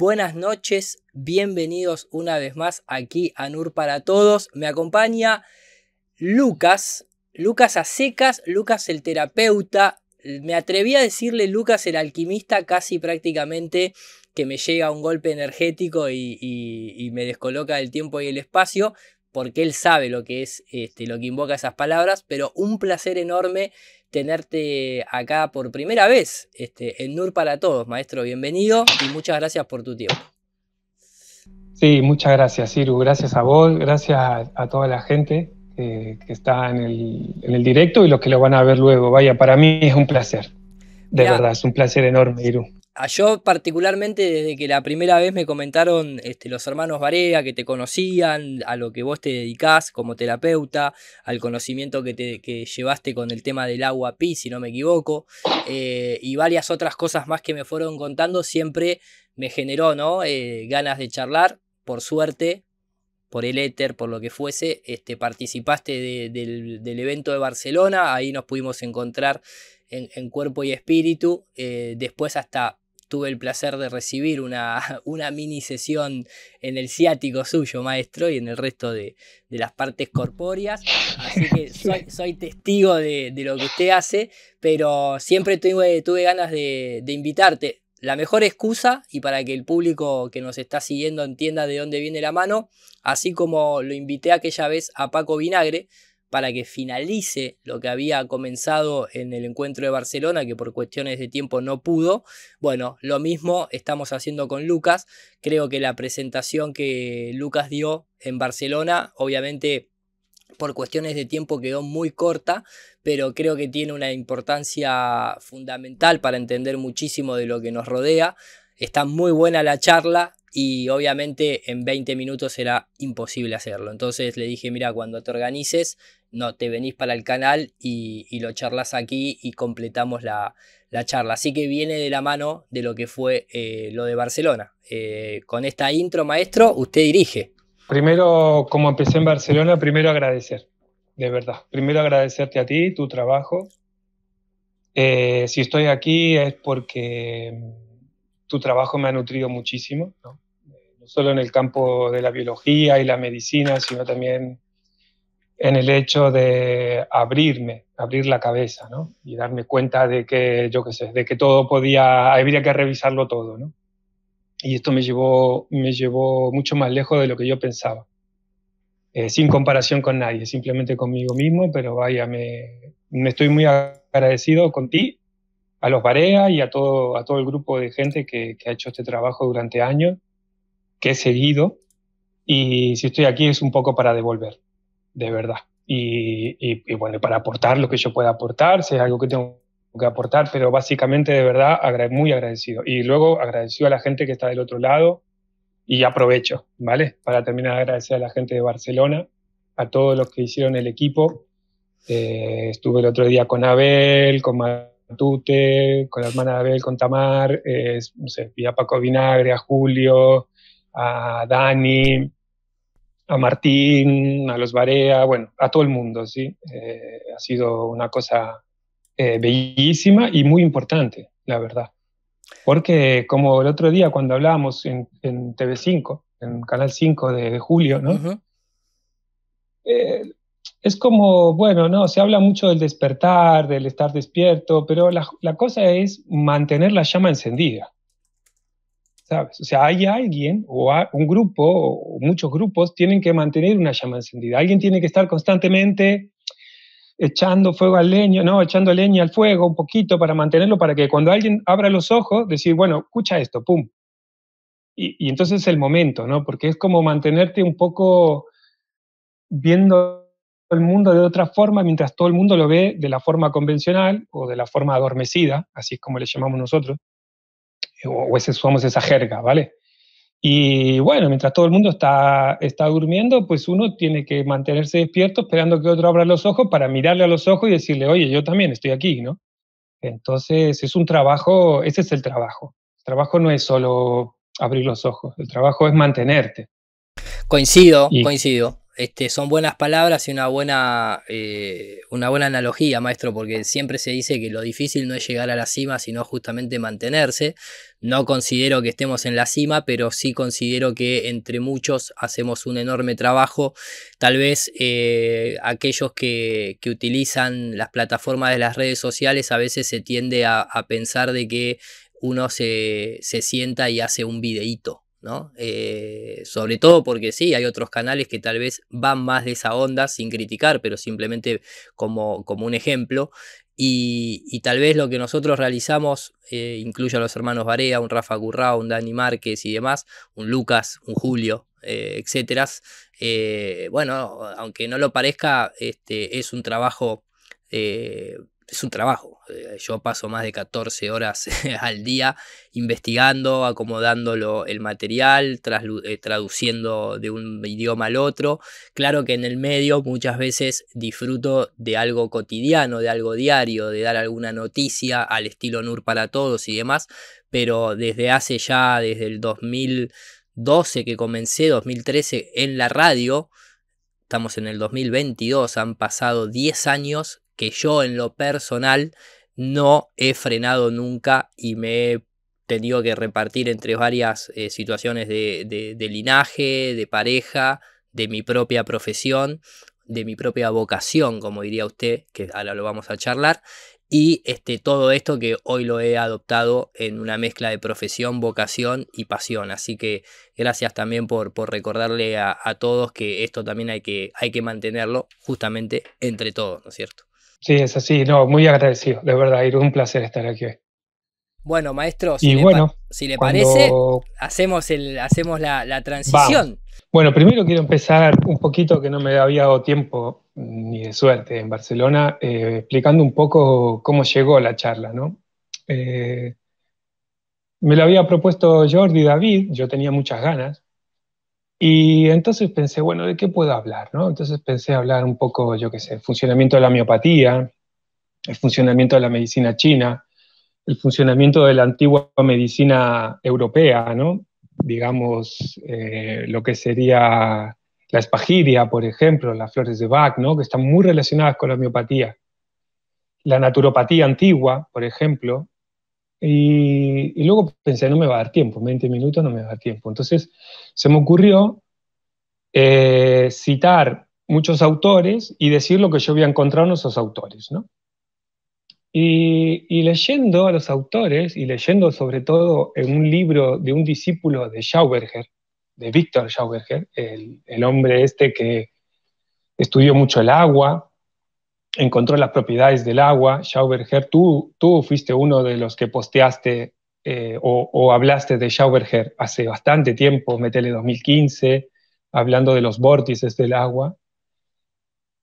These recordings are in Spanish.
Buenas noches, bienvenidos una vez más aquí a NUR para todos. Me acompaña Lucas, Lucas Acecas, Lucas el terapeuta. Me atreví a decirle Lucas el alquimista casi prácticamente que me llega un golpe energético y, me descoloca el tiempo y el espacio, porque él sabe lo que es, este, lo que invoca esas palabras, pero un placer enorme tenerte acá por primera vez este, en NUR para todos, maestro. Bienvenido y muchas gracias por tu tiempo. Sí, muchas gracias, Iru, Gracias a vos, gracias a, toda la gente que está en el, directo y los que lo van a ver luego. Vaya, para mí es un placer. De verdad, es un placer enorme, Iru yo particularmente desde que la primera vez me comentaron este, los hermanos Varega que te conocían, a lo que vos te dedicás como terapeuta, al conocimiento que, te, llevaste con el tema del agua pi, si no me equivoco, eh, y varias otras cosas más que me fueron contando, siempre me generó ¿no? Eh, ganas de charlar, por suerte, por el éter, por lo que fuese, este, participaste del, evento de Barcelona, ahí nos pudimos encontrar en, cuerpo y espíritu. Eh, después hasta tuve el placer de recibir una, mini sesión en el ciático suyo, maestro, y en el resto de, las partes corpóreas. Así que soy, testigo de, lo que usted hace, pero siempre tuve, tuve ganas de, de invitarte. La mejor excusa, y para que el público que nos está siguiendo entienda de dónde viene la mano, así como lo invité aquella vez a Paco Vinagre, para que finalice lo que había comenzado en el encuentro de Barcelona, que por cuestiones de tiempo no pudo. Bueno, lo mismo estamos haciendo con Lucas. Creo que la presentación que Lucas dio en Barcelona, obviamente por cuestiones de tiempo quedó muy corta, pero creo que tiene una importancia fundamental para entender muchísimo de lo que nos rodea. Está muy buena la charla y obviamente en 20 minutos será imposible hacerlo. Entonces le dije, mira, cuando te organices, no, te venís para el canal y, lo charlas aquí y completamos la, charla. Así que viene de la mano de lo que fue eh, lo de Barcelona. Eh, con esta intro, maestro, usted dirige. Primero, como empecé en Barcelona, primero agradecer, de verdad. Primero agradecerte a ti, tu trabajo. Eh, si estoy aquí es porque tu trabajo me ha nutrido muchísimo, ¿no? solo en el campo de la biología y la medicina, sino también en el hecho de abrirme, abrir la cabeza, Y darme cuenta de que, yo qué sé, de que todo podía, habría que revisarlo todo, Y esto me llevó, me llevó mucho más lejos de lo que yo pensaba. Eh, sin comparación con nadie, simplemente conmigo mismo, pero vaya, me, me estoy muy agradecido con ti a los Barea y a todo, a todo el grupo de gente que, ha hecho este trabajo durante años, que he seguido. Y si estoy aquí es un poco para devolver, de verdad. Y, y, bueno, para aportar lo que yo pueda aportar, si es algo que tengo que aportar, pero básicamente de verdad muy agradecido. Y luego agradecido a la gente que está del otro lado y aprovecho, ¿vale? Para terminar agradecer a la gente de Barcelona, a todos los que hicieron el equipo. Eh, estuve el otro día con Abel, con Tute, con la hermana Abel, con Tamar, eh, a Paco Vinagre, a Julio, a Dani, a Martín, a los Barea, bueno, a todo el mundo, ¿sí? Eh, ha sido una cosa eh, bellísima y muy importante, la verdad. Porque como el otro día cuando hablábamos en, TV5, en Canal 5 de, julio, ¿no? es como, bueno, no, se habla mucho del despertar, del estar despierto, pero la, cosa es mantener la llama encendida. ¿Sabes? O sea, hay alguien o un grupo o muchos grupos tienen que mantener una llama encendida. Alguien tiene que estar constantemente echando fuego al leño, no, echando leña al fuego un poquito para mantenerlo, para que cuando alguien abra los ojos, decir, bueno, escucha esto, pum. y entonces es el momento, ¿no? Porque es como mantenerte un poco viendo el mundo de otra forma, mientras todo el mundo lo ve de la forma convencional o de la forma adormecida, así es como le llamamos nosotros, o, es ese, usamos esa jerga, ¿vale? Y bueno, mientras todo el mundo está, está durmiendo, pues uno tiene que mantenerse despierto esperando que otro abra los ojos para mirarle a los ojos y decirle, oye, yo también estoy aquí, ¿no? Entonces es un trabajo, ese es el trabajo. El trabajo no es solo abrir los ojos, el trabajo es mantenerte. Coincido, coincido. Este, son buenas palabras y una buena, eh, una buena analogía, maestro, porque siempre se dice que lo difícil no es llegar a la cima, sino justamente mantenerse. No considero que estemos en la cima, pero sí considero que entre muchos hacemos un enorme trabajo. Tal vez eh, aquellos que, utilizan las plataformas de las redes sociales a veces se tiende a, pensar de que uno se sienta y hace un videíto ¿no? Eh, sobre todo porque sí, hay otros canales que tal vez van más de esa onda sin criticar, pero simplemente como, como un ejemplo. Y, tal vez lo que nosotros realizamos, eh, incluye a los hermanos Varea, un Rafa Currao, un Dani Márquez y demás, un Lucas, un Julio, eh, etcétera. Eh, bueno, aunque no lo parezca, este, es un trabajo es un trabajo. Eh, yo paso más de 14 horas al día investigando, acomodando el material, eh, traduciendo de un idioma al otro. Claro que en el medio muchas veces disfruto de algo cotidiano, de algo diario, de dar alguna noticia al estilo NUR para todos y demás, pero desde hace ya, desde el 2012 que comencé, 2013 en la radio, estamos en el 2022, han pasado 10 años que yo en lo personal no he frenado nunca y me he tenido que repartir entre varias eh, situaciones de, linaje, de pareja, de mi propia profesión, de mi propia vocación, como diría usted, que ahora lo vamos a charlar, y este, todo esto que hoy lo he adoptado en una mezcla de profesión, vocación y pasión. Así que gracias también por, recordarle a, a, todos que esto también hay que, hay que mantenerlo justamente entre todos, ¿no es cierto? Sí, es así. No, muy agradecido, de verdad, Ir un placer estar aquí hoy. Bueno, maestro, si, le, si le parece, hacemos, el, hacemos la, transición. Bueno, primero quiero empezar un poquito que no me había dado tiempo mm, ni de suerte en Barcelona, eh, explicando un poco cómo llegó la charla, ¿no? Eh, me lo había propuesto Jordi y David, yo tenía muchas ganas, y entonces pensé, bueno, ¿de qué puedo hablar? Entonces pensé hablar un poco, yo qué sé, el funcionamiento de la miopatía, el funcionamiento de la medicina china, el funcionamiento de la antigua medicina europea, ¿no? digamos, eh, lo que sería la espagiria, por ejemplo, las flores de Bach, que están muy relacionadas con la miopatía. La naturopatía antigua, por ejemplo, y, luego pensé, no me va a dar tiempo, 20 minutos no me va a dar tiempo. Entonces se me ocurrió eh, citar muchos autores y decir lo que yo había encontrado en esos autores, ¿no? Y, leyendo a los autores y leyendo sobre todo en un libro de un discípulo de Schauberger, de Víctor Schauberger, el, el hombre este que estudió mucho el agua, encontró las propiedades del agua. Schauberger, tú, tú fuiste uno de los que posteaste eh, o, hablaste de Schauberger hace bastante tiempo, Metele 2015, hablando de los vórtices del agua.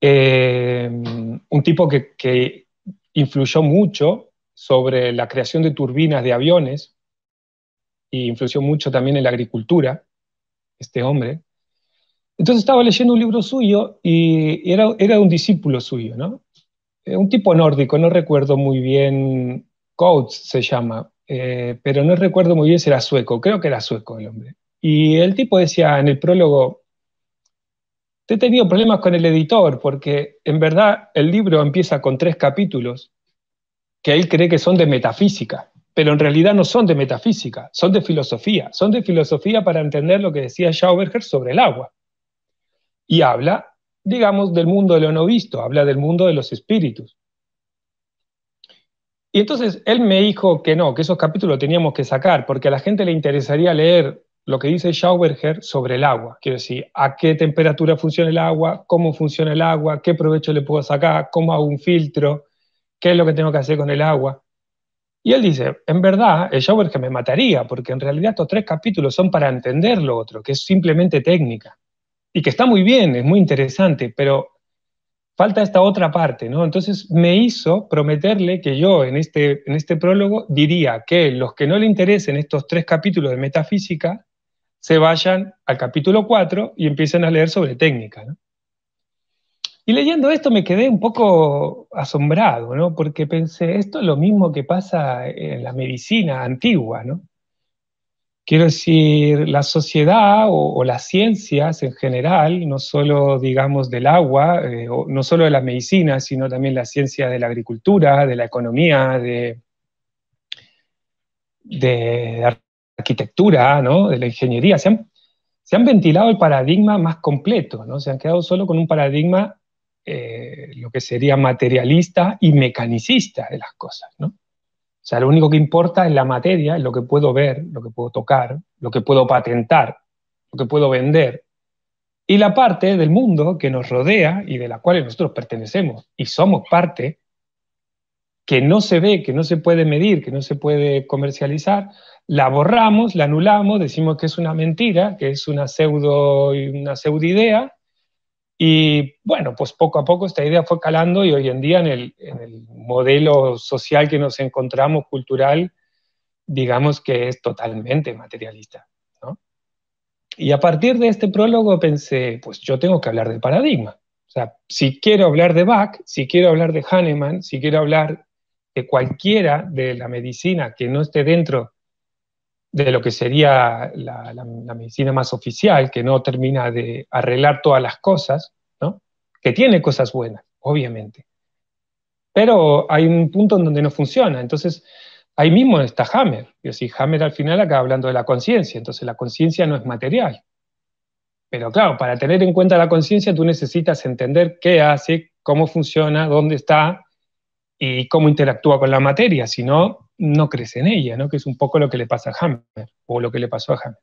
Eh, un tipo que, que influyó mucho sobre la creación de turbinas de aviones y influyó mucho también en la agricultura, este hombre, entonces estaba leyendo un libro suyo y era, era un discípulo suyo, ¿no? Eh, un tipo nórdico, no recuerdo muy bien, Coates se llama, eh, pero no recuerdo muy bien si era sueco, creo que era sueco el hombre. Y el tipo decía en el prólogo, he tenido problemas con el editor porque en verdad el libro empieza con tres capítulos que él cree que son de metafísica, pero en realidad no son de metafísica, son de filosofía, son de filosofía para entender lo que decía Schauberger sobre el agua y habla, digamos, del mundo de lo no visto, habla del mundo de los espíritus. Y entonces él me dijo que no, que esos capítulos teníamos que sacar, porque a la gente le interesaría leer lo que dice Schauberger sobre el agua. Quiero decir, a qué temperatura funciona el agua, cómo funciona el agua, qué provecho le puedo sacar, cómo hago un filtro, qué es lo que tengo que hacer con el agua. Y él dice, en verdad, el Schauberger me mataría, porque en realidad estos tres capítulos son para entender lo otro, que es simplemente técnica y que está muy bien, es muy interesante, pero falta esta otra parte, ¿no? Entonces me hizo prometerle que yo en este, en este prólogo diría que los que no le interesen estos tres capítulos de metafísica se vayan al capítulo 4 y empiecen a leer sobre técnica, ¿no? Y leyendo esto me quedé un poco asombrado, ¿no? Porque pensé, esto es lo mismo que pasa en la medicina antigua, ¿no? Quiero decir, la sociedad o, las ciencias en general, no solo, digamos, del agua, eh, no solo de la medicina, sino también la ciencia de la agricultura, de la economía, de, de arquitectura, ¿no? de la ingeniería, se han, ventilado el paradigma más completo, ¿no? se han quedado solo con un paradigma, eh, lo que sería materialista y mecanicista de las cosas. ¿no? O sea, lo único que importa es la materia, es lo que puedo ver, lo que puedo tocar, lo que puedo patentar, lo que puedo vender. Y la parte del mundo que nos rodea y de la cual nosotros pertenecemos y somos parte, que no se ve, que no se puede medir, que no se puede comercializar, la borramos, la anulamos, decimos que es una mentira, que es una pseudo, una pseudo idea, y bueno, pues poco a poco esta idea fue calando y hoy en día en el, modelo social que nos encontramos, cultural, digamos que es totalmente materialista. Y a partir de este prólogo pensé, pues yo tengo que hablar del paradigma. O sea, si quiero hablar de Bach, si quiero hablar de Hahnemann, si quiero hablar de cualquiera de la medicina que no esté dentro de lo que sería la, medicina más oficial, que no termina de arreglar todas las cosas, que tiene cosas buenas, obviamente. Pero hay un punto en donde no funciona. Entonces, ahí mismo está Hammer. Y así, Hammer al final acaba hablando de la conciencia. Entonces, la conciencia no es material. Pero claro, para tener en cuenta la conciencia, tú necesitas entender qué hace, cómo funciona, dónde está y cómo interactúa con la materia. Si no, no crece en ella, ¿no? que es un poco lo que le pasa a Hammer, o lo que le pasó a Hammer.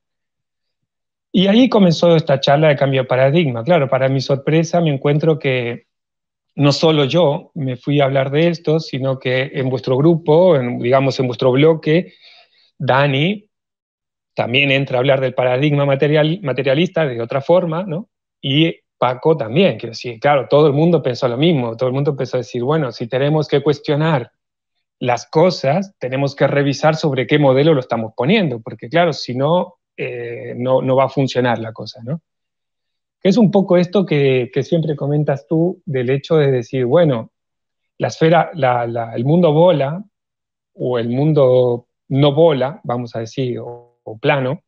Y ahí comenzó esta charla de cambio de paradigma. Claro, para mi sorpresa me encuentro que no solo yo me fui a hablar de esto, sino que en vuestro grupo, digamos en vuestro bloque, Dani también entra a hablar del paradigma materialista de otra forma, ¿no? Y Paco también, quiero decir, claro, todo el mundo pensó lo mismo, todo el mundo empezó a decir, bueno, si tenemos que cuestionar las cosas, tenemos que revisar sobre qué modelo lo estamos poniendo, porque claro, si no, eh, no, va a funcionar la cosa, ¿no? Es un poco esto que, siempre comentas tú del hecho de decir, bueno, la esfera, el mundo bola o el mundo no bola, vamos a decir, o, o plano,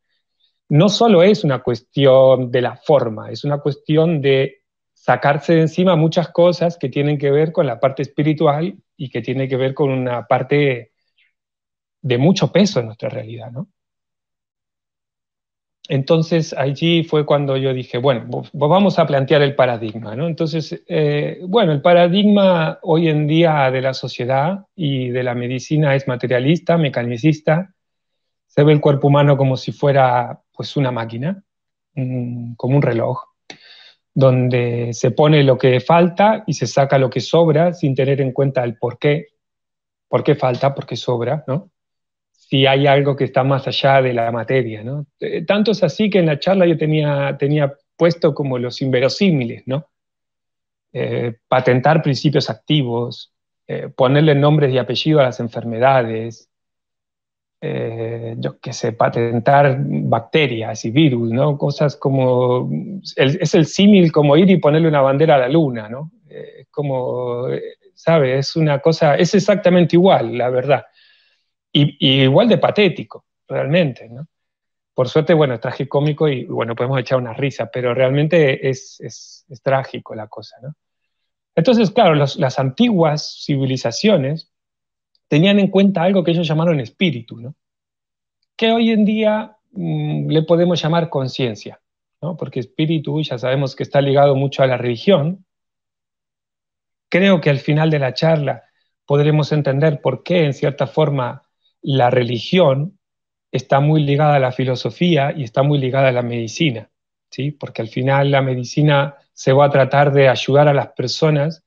no solo es una cuestión de la forma, es una cuestión de sacarse de encima muchas cosas que tienen que ver con la parte espiritual y que tiene que ver con una parte de mucho peso en nuestra realidad, ¿no? Entonces allí fue cuando yo dije, bueno, vamos a plantear el paradigma, ¿no? Entonces, eh, bueno, el paradigma hoy en día de la sociedad y de la medicina es materialista, mecanicista, se ve el cuerpo humano como si fuera pues una máquina, mm, como un reloj, donde se pone lo que falta y se saca lo que sobra sin tener en cuenta el por qué, por qué falta, por qué sobra, ¿no? Si hay algo que está más allá de la materia, ¿no? Eh, tanto es así que en la charla yo tenía, puesto como los inverosímiles, ¿no? Eh, patentar principios activos, eh, ponerle nombres y apellidos a las enfermedades, eh, yo qué sé, patentar bacterias y virus, ¿no? Cosas como, es el símil como ir y ponerle una bandera a la luna, ¿no? Eh, como, ¿sabe? Es una cosa, es exactamente igual, la verdad. Y, igual de patético, realmente, ¿no? Por suerte, bueno, es tragicómico y, bueno, podemos echar una risa, pero realmente es, es, trágico la cosa, ¿no? Entonces, claro, las antiguas civilizaciones tenían en cuenta algo que ellos llamaron espíritu, que hoy en día mm, le podemos llamar conciencia, porque espíritu ya sabemos que está ligado mucho a la religión. Creo que al final de la charla podremos entender por qué, en cierta forma, la religión está muy ligada a la filosofía y está muy ligada a la medicina, ¿sí? porque al final la medicina se va a tratar de ayudar a las personas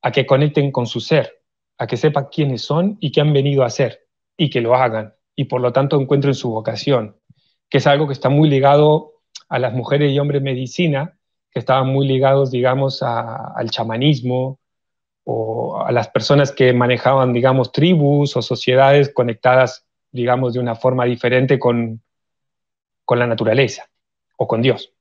a que conecten con su ser, a que sepa quiénes son y qué han venido a hacer y que lo hagan y por lo tanto encuentren su vocación, que es algo que está muy ligado a las mujeres y hombres medicina, que estaban muy ligados, digamos, al chamanismo o a las personas que manejaban, digamos, tribus o sociedades conectadas, digamos, de una forma diferente con, con la naturaleza o con Dios.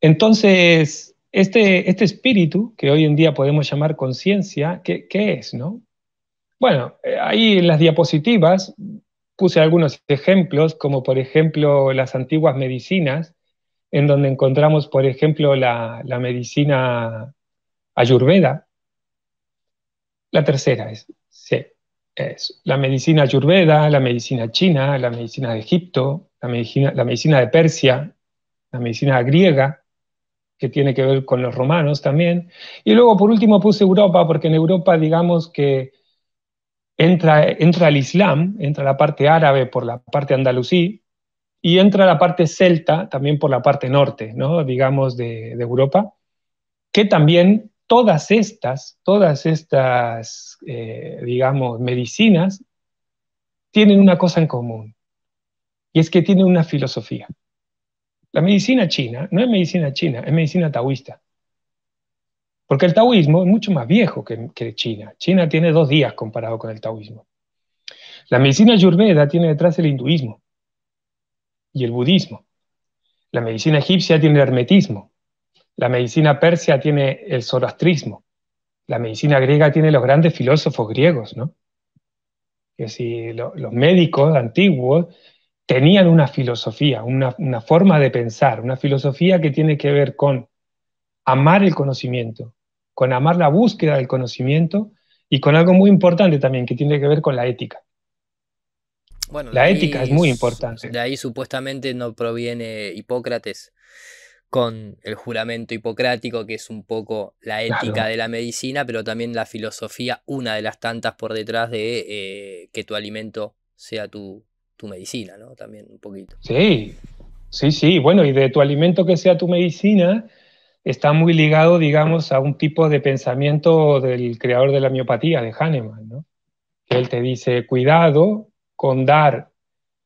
Entonces, este, este, espíritu, que hoy en día podemos llamar conciencia, ¿qué, es? No? Bueno, eh, ahí en las diapositivas puse algunos ejemplos, como por ejemplo las antiguas medicinas, en donde encontramos, por ejemplo, la, medicina ayurveda. La tercera es, la medicina ayurveda, la medicina china, la medicina de Egipto, la medicina, la medicina de Persia, la medicina griega, que tiene que ver con los romanos también. Y luego, por último, puse Europa, porque en Europa, digamos que entra, entra el Islam, entra la parte árabe por la parte andalusí, y entra la parte celta también por la parte norte, ¿no? digamos, de, Europa, que también todas estas, todas estas, eh, digamos, medicinas tienen una cosa en común, y es que tienen una filosofía. La medicina china no es medicina china, es medicina taoísta. Porque el taoísmo es mucho más viejo que, China. China tiene dos días comparado con el taoísmo. La medicina yurveda tiene detrás el hinduismo y el budismo. La medicina egipcia tiene el hermetismo. La medicina persia tiene el zoroastrismo. La medicina griega tiene los grandes filósofos griegos, ¿no? Que si los médicos antiguos tenían una filosofía, una, forma de pensar, una filosofía que tiene que ver con amar el conocimiento, con amar la búsqueda del conocimiento y con algo muy importante también que tiene que ver con la ética. Bueno, la ética es muy importante. De ahí supuestamente no proviene Hipócrates con el juramento hipocrático, que es un poco la ética de la medicina, pero también la filosofía, una de las tantas por detrás de eh, que tu alimento sea tu, medicina, ¿no? También un poquito. Sí, sí, sí. Bueno, y de tu alimento que sea tu medicina, está muy ligado, digamos, a un tipo de pensamiento del creador de la miopatía, de Hahnemann, ¿no? Que él te dice, cuidado con dar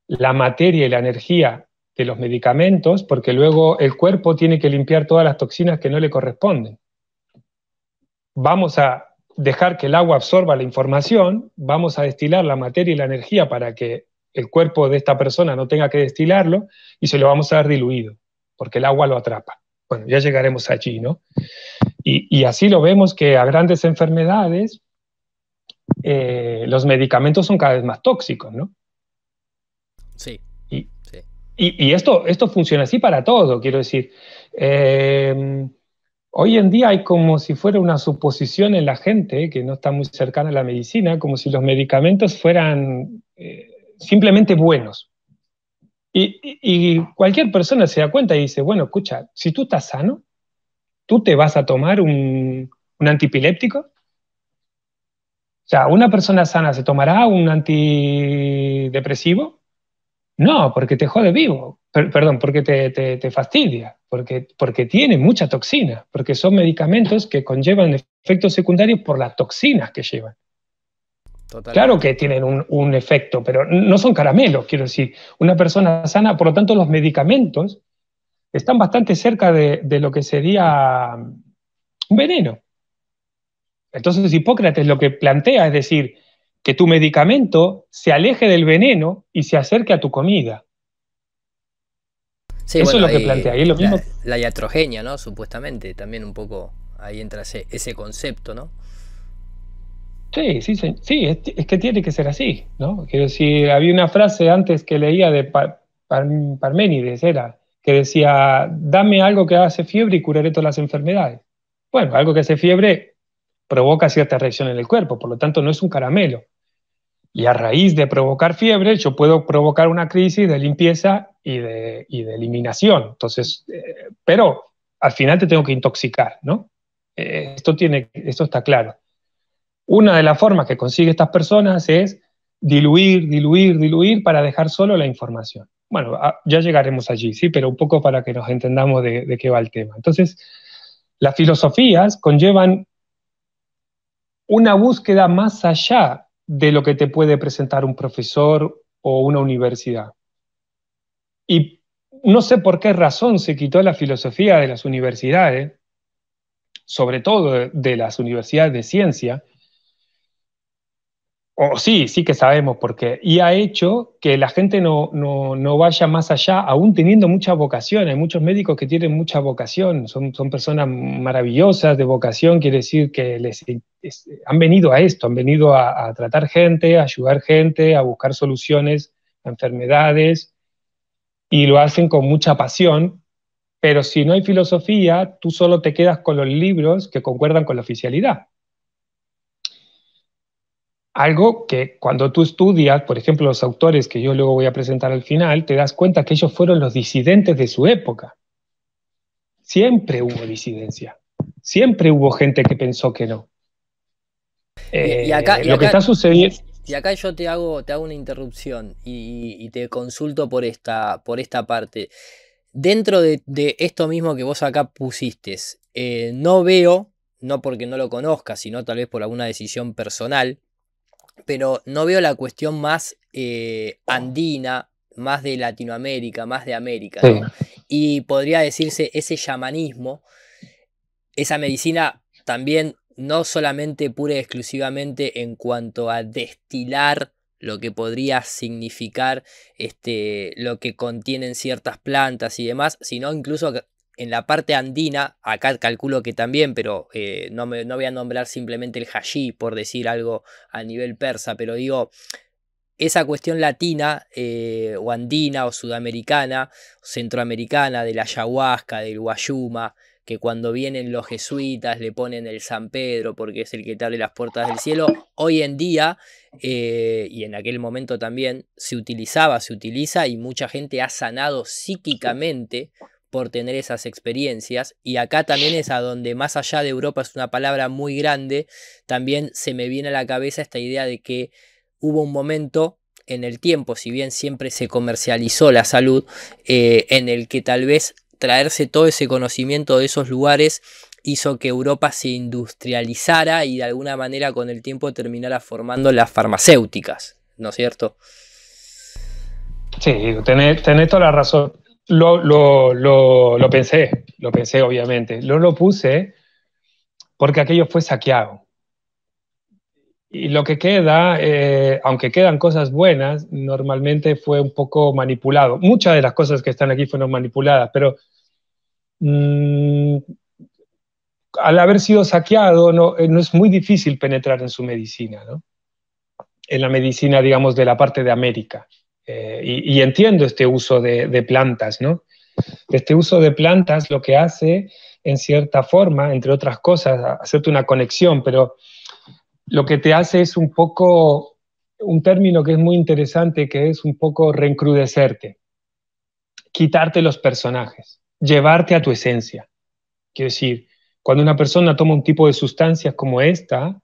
la materia y la energía de los medicamentos, porque luego el cuerpo tiene que limpiar todas las toxinas que no le corresponden. Vamos a dejar que el agua absorba la información, vamos a destilar la materia y la energía para que el cuerpo de esta persona no tenga que destilarlo y se lo vamos a dar diluido, porque el agua lo atrapa. Bueno, ya llegaremos allí, ¿no? Y, así lo vemos que a grandes enfermedades eh, los medicamentos son cada vez más tóxicos, ¿no? Sí. Y, esto, esto funciona así para todo, quiero decir. Em, hoy en día hay como si fuera una suposición en la gente que no está muy cercana a la medicina, como si los medicamentos fueran eh, simplemente buenos. Y, cualquier persona se da cuenta y dice, bueno, escucha, si tú estás sano, tú te vas a tomar un, antipiléptico. O sea, ¿una persona sana se tomará un antidepresivo? No, porque te jode vivo, perdón, porque te, te, fastidia, porque, porque tiene mucha toxina, porque son medicamentos que conllevan efectos secundarios por las toxinas que llevan. Claro que tienen un, efecto, pero no son caramelos, quiero decir. Una persona sana, por lo tanto, los medicamentos están bastante cerca de, lo que sería un veneno. Entonces Hipócrates lo que plantea es decir, que tu medicamento se aleje del veneno y se acerque a tu comida. Eso es lo que plantea. Y es lo la, mismo. la iatrogenia, ¿no? Supuestamente, también un poco ahí entra ese concepto, ¿no? Sí, sí, sí, es, que tiene que ser así, ¿no? Quiero decir, había una frase antes que leía de Parménides, era, que decía, dame algo que hace fiebre y curaré todas las enfermedades. Bueno, algo que hace fiebre provoca cierta reacción en el cuerpo, por lo tanto no es un caramelo. Y a raíz de provocar fiebre, yo puedo provocar una crisis de limpieza y de, eliminación. Entonces, eh, pero al final te tengo que intoxicar, ¿no? Eh, esto, tiene, esto está claro. Una de las formas que consigue estas personas es diluir, diluir, diluir para dejar solo la información. Bueno, ah, ya llegaremos allí, sí, pero un poco para que nos entendamos de, de qué va el tema. Entonces, las filosofías conllevan una búsqueda más allá de lo que te puede presentar un profesor o una universidad. Y no sé por qué razón se quitó la filosofía de las universidades, sobre todo de las universidades de ciencia, sí, sí que sabemos por qué, y ha hecho que la gente no, vaya más allá, aún teniendo mucha vocación. Hay muchos médicos que tienen mucha vocación, son, personas maravillosas de vocación, quiere decir que les, han venido a esto, han venido a, tratar gente, a ayudar gente, a buscar soluciones a enfermedades, y lo hacen con mucha pasión. Pero si no hay filosofía, tú solo te quedas con los libros que concuerdan con la oficialidad algo que cuando tú estudias, por ejemplo, los autores que yo luego voy a presentar al final, te das cuenta que ellos fueron los disidentes de su época. Siempre hubo disidencia, siempre hubo gente que pensó que no. y, eh, acá, lo que está sucediendo... Y acá yo te hago, te hago una interrupción y, te consulto por esta, por esta parte. Dentro de, esto mismo que vos acá pusiste, eh, no veo, no porque no lo conozca, sino tal vez por alguna decisión personal, pero no veo la cuestión más eh, andina, más de Latinoamérica, más de América. Y podría decirse ese chamanismo, esa medicina también no solamente pura y exclusivamente en cuanto a destilar lo que podría significar este, lo que contienen ciertas plantas y demás, sino incluso en la parte andina, acá calculo que también, pero eh, no, me, no voy a nombrar simplemente el hashí por decir algo a nivel persa, pero digo, esa cuestión latina eh, o andina o sudamericana, centroamericana, de la ayahuasca, del guayuma, que cuando vienen los jesuitas le ponen el San Pedro porque es el que te abre las puertas del cielo, hoy en día eh, y en aquel momento también se utilizaba, se utiliza y mucha gente ha sanado psíquicamente por tener esas experiencias. Y acá también es a donde, más allá de Europa es una palabra muy grande, también se me viene a la cabeza esta idea de que hubo un momento en el tiempo, si bien siempre se comercializó la salud, eh, en el que tal vez traerse todo ese conocimiento de esos lugares hizo que Europa se industrializara y de alguna manera con el tiempo terminara formando las farmacéuticas, ¿no es cierto? Sí, tenés, tenés toda la razón lo, pensé, lo pensé obviamente. No lo puse porque aquello fue saqueado. Y lo que queda, eh, aunque quedan cosas buenas, normalmente fue un poco manipulado. Muchas de las cosas que están aquí fueron manipuladas, pero mm, al haber sido saqueado, eh, no, es muy difícil penetrar en su medicina, En la medicina, digamos, de la parte de América. Eh, y, entiendo este uso de, plantas, ¿no? Este uso de plantas lo que hace, en cierta forma, entre otras cosas, hacerte una conexión, pero lo que te hace es un poco, un término que es muy interesante, que es un poco reencrudecerte, quitarte los personajes, llevarte a tu esencia. Quiero decir, cuando una persona toma un tipo de sustancias como esta,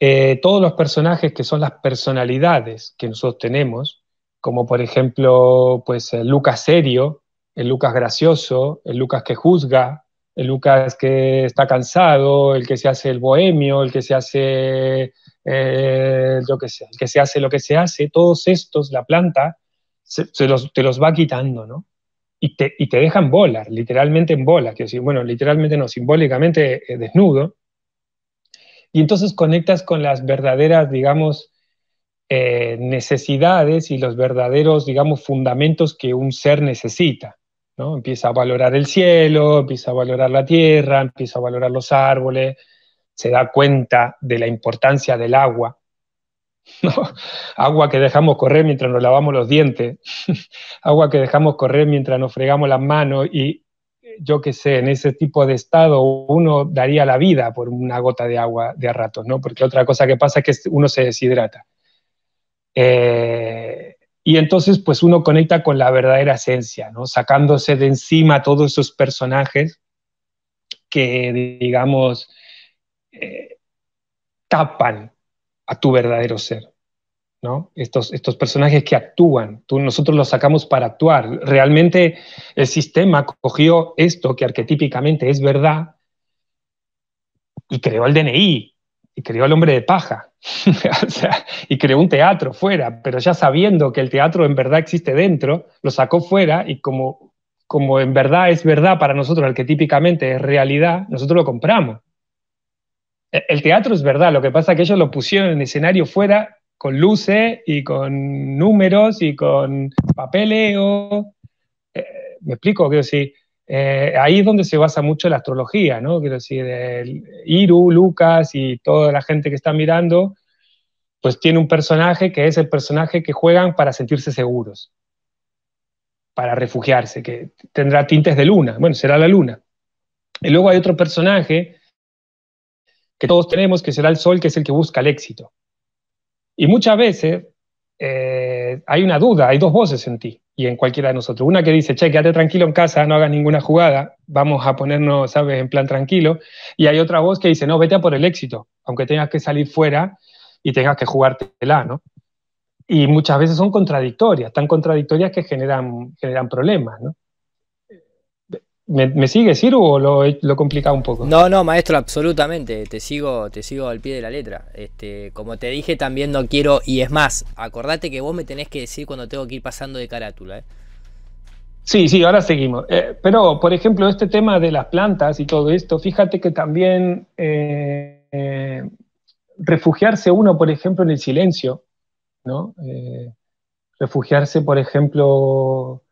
eh, todos los personajes que son las personalidades que nosotros tenemos, como por ejemplo pues, el Lucas serio, el Lucas gracioso, el Lucas que juzga, el Lucas que está cansado, el que se hace el bohemio, el que se hace, eh, yo el que se hace lo que se hace, todos estos, la planta, los, te los va quitando, ¿no? Y te, y te dejan volar, literalmente en bola, quiero decir, bueno, literalmente no, simbólicamente eh, desnudo. Y entonces conectas con las verdaderas, digamos, eh, necesidades y los verdaderos, digamos, fundamentos que un ser necesita. ¿no? Empieza a valorar el cielo, empieza a valorar la tierra, empieza a valorar los árboles, se da cuenta de la importancia del agua. Agua que dejamos correr mientras nos lavamos los dientes, agua que dejamos correr mientras nos fregamos las manos y yo qué sé, en ese tipo de estado uno daría la vida por una gota de agua de a ratos, ¿no? Porque otra cosa que pasa es que uno se deshidrata. Eh, y entonces, pues uno conecta con la verdadera esencia, ¿no? Sacándose de encima todos esos personajes que, digamos, eh, tapan a tu verdadero ser, ¿no? Estos, estos personajes que actúan, tú, nosotros los sacamos para actuar. Realmente el sistema cogió esto que arquetípicamente es verdad y creó el DNI, y creó el hombre de paja, o sea, y creó un teatro fuera, pero ya sabiendo que el teatro en verdad existe dentro, lo sacó fuera y como, como en verdad es verdad para nosotros, el que típicamente es realidad, nosotros lo compramos. E, el teatro es verdad, lo que pasa es que ellos lo pusieron en escenario fuera con luces y con números y con papeleo. Eh, me explico, quiero eh, ahí es donde se basa mucho la astrología, ¿no? Quiero decir, Iru, Lucas y toda la gente que está mirando, pues tiene un personaje que es el personaje que juegan para sentirse seguros, para refugiarse, que tendrá tintes de luna, bueno, será la luna. Y luego hay otro personaje que todos tenemos, que será el sol, que es el que busca el éxito. Y muchas veces eh, hay una duda, hay dos voces en ti y en cualquiera de nosotros. Una que dice, che, quédate tranquilo en casa, no hagas ninguna jugada, vamos a ponernos, sabes, en plan tranquilo. Y hay otra voz que dice, no, vete a por el éxito, aunque tengas que salir fuera y tengas que jugártela, ¿no? Y muchas veces son contradictorias, tan contradictorias que generan, generan problemas, ¿no? ¿Me, sigue, Ciro, o lo, lo complicado un poco? No, no, maestro, absolutamente. Te sigo, te sigo al pie de la letra. Este, como te dije, también no quiero. Y es más, acordate que vos me tenés que decir cuando tengo que ir pasando de carátula. ¿eh? Sí, sí, ahora seguimos. Eh, pero, por ejemplo, este tema de las plantas y todo esto, fíjate que también eh, refugiarse uno, por ejemplo, en el silencio, refugiarse, por ejemplo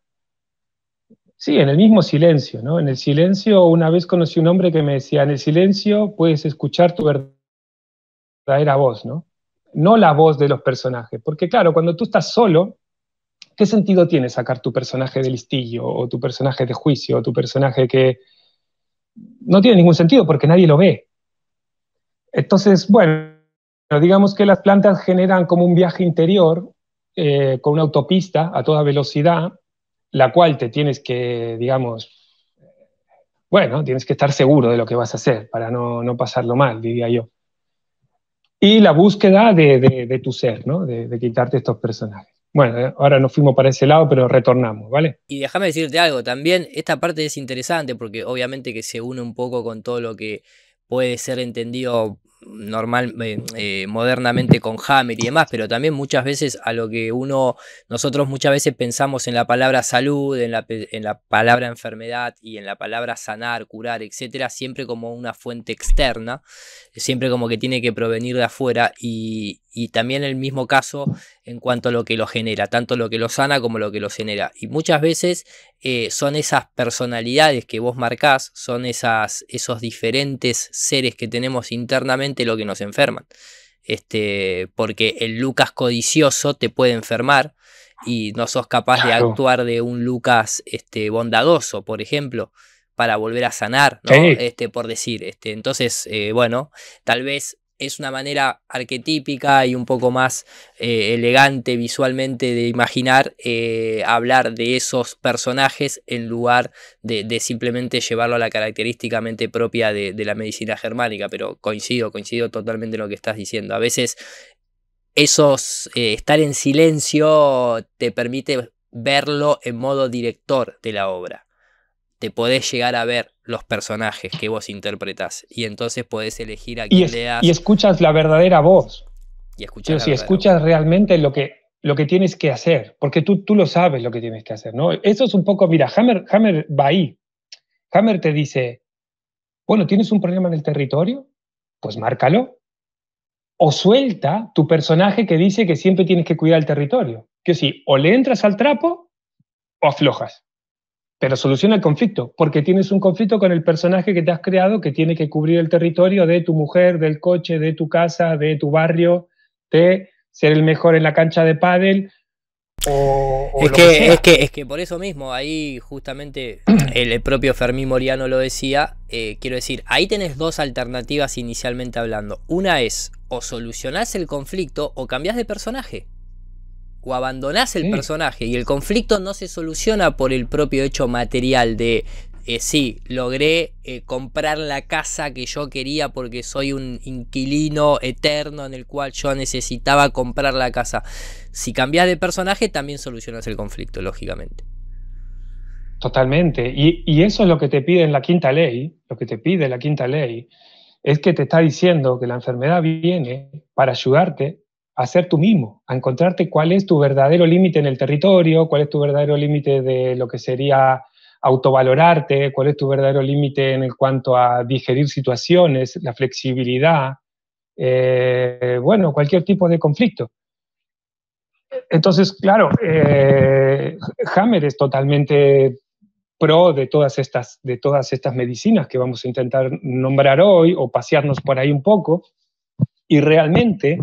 Sí, en el mismo silencio, ¿no? En el silencio, una vez conocí un hombre que me decía, en el silencio puedes escuchar tu verdadera voz, ¿no? No la voz de los personajes, porque claro, cuando tú estás solo, ¿qué sentido tiene sacar tu personaje de listillo o tu personaje de juicio o tu personaje que no tiene ningún sentido porque nadie lo ve? Entonces, bueno, digamos que las plantas generan como un viaje interior eh, con una autopista a toda velocidad la cual te tienes que, digamos, bueno, tienes que estar seguro de lo que vas a hacer para no, pasarlo mal, diría yo. Y la búsqueda de, de, tu ser, ¿no? De, de, quitarte estos personajes. Bueno, eh, ahora nos fuimos para ese lado, pero retornamos, ¿vale? Y déjame decirte algo, también esta parte es interesante porque obviamente que se une un poco con todo lo que puede ser entendido normal, eh, eh, modernamente con Hammer y demás, pero también muchas veces a lo que uno, nosotros muchas veces pensamos en la palabra salud, en la, en la palabra enfermedad y en la palabra sanar, curar, etcétera, siempre como una fuente externa, siempre como que tiene que provenir de afuera y, también el mismo caso en cuanto a lo que lo genera, tanto lo que lo sana como lo que lo genera. Y muchas veces eh, son esas personalidades que vos marcás, son esas, esos diferentes seres que tenemos internamente lo que nos enferman. Este, porque el Lucas codicioso te puede enfermar y no sos capaz de actuar de un Lucas este, bondadoso, por ejemplo para volver a sanar, Este, por decir. Este, entonces, eh, bueno, tal vez es una manera arquetípica y un poco más eh, elegante visualmente de imaginar eh, hablar de esos personajes en lugar de, simplemente llevarlo a la característicamente propia de, la medicina germánica, pero coincido, coincido totalmente en lo que estás diciendo. A veces esos estar en silencio te permite verlo en modo director de la obra te podés llegar a ver los personajes que vos interpretás y entonces podés elegir a quién le das. Y escuchas la verdadera voz. Y escuchas si escuchas realmente lo que, lo que tienes que hacer, porque tú, tú lo sabes lo que tienes que hacer, ¿no? Eso es un poco, mira, Hammer, Hammer va ahí. Hammer te dice, bueno, ¿tienes un problema en el territorio? Pues márcalo. O suelta tu personaje que dice que siempre tienes que cuidar el territorio. Que o le entras al trapo o aflojas pero soluciona el conflicto, porque tienes un conflicto con el personaje que te has creado que tiene que cubrir el territorio de tu mujer, del coche, de tu casa, de tu barrio, de ser el mejor en la cancha de pádel. O, es, que, es, que, es, que, por eso mismo, ahí justamente el, propio Fermín Moriano lo decía, eh, quiero decir, ahí tenés dos alternativas inicialmente hablando. Una es o solucionás el conflicto o cambiás de personaje o abandonás el personaje y el conflicto no se soluciona por el propio hecho material de eh, sí, logré eh, comprar la casa que yo quería porque soy un inquilino eterno en el cual yo necesitaba comprar la casa. Si cambias de personaje, también solucionas el conflicto, lógicamente. Totalmente. Y, eso es lo que te pide la quinta ley, lo que te pide la quinta ley, es que te está diciendo que la enfermedad viene para ayudarte a ser tú mismo, a encontrarte cuál es tu verdadero límite en el territorio, cuál es tu verdadero límite de lo que sería autovalorarte, cuál es tu verdadero límite en cuanto a digerir situaciones, la flexibilidad, eh, bueno, cualquier tipo de conflicto. Entonces, claro, eh, Hammer es totalmente pro de todas, estas, de todas estas medicinas que vamos a intentar nombrar hoy o pasearnos por ahí un poco. Y realmente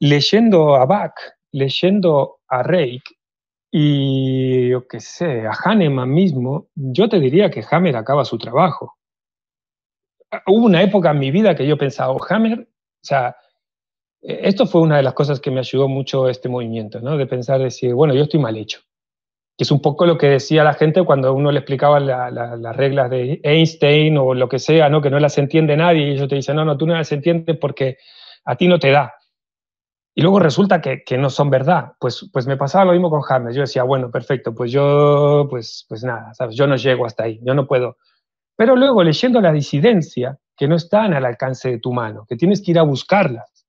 leyendo a Bach, leyendo a Reich y yo qué sé, a Hahnemann mismo, yo te diría que Hammer acaba su trabajo. Hubo una época en mi vida que yo pensaba, oh, Hammer, o sea, esto fue una de las cosas que me ayudó mucho este movimiento, ¿no? De pensar, decir, bueno, yo estoy mal hecho. Que es un poco lo que decía la gente cuando uno le explicaba las reglas de Einstein o lo que sea, ¿no? Que no las entiende nadie y ellos te dicen, no, no, tú no las entiendes porque a ti no te da y luego resulta que, no son verdad. Pues, pues me pasaba lo mismo con James. Yo decía, bueno, perfecto, pues yo, pues, pues nada, ¿sabes? yo no llego hasta ahí, yo no puedo. Pero luego leyendo la disidencia, que no están al alcance de tu mano, que tienes que ir a buscarlas,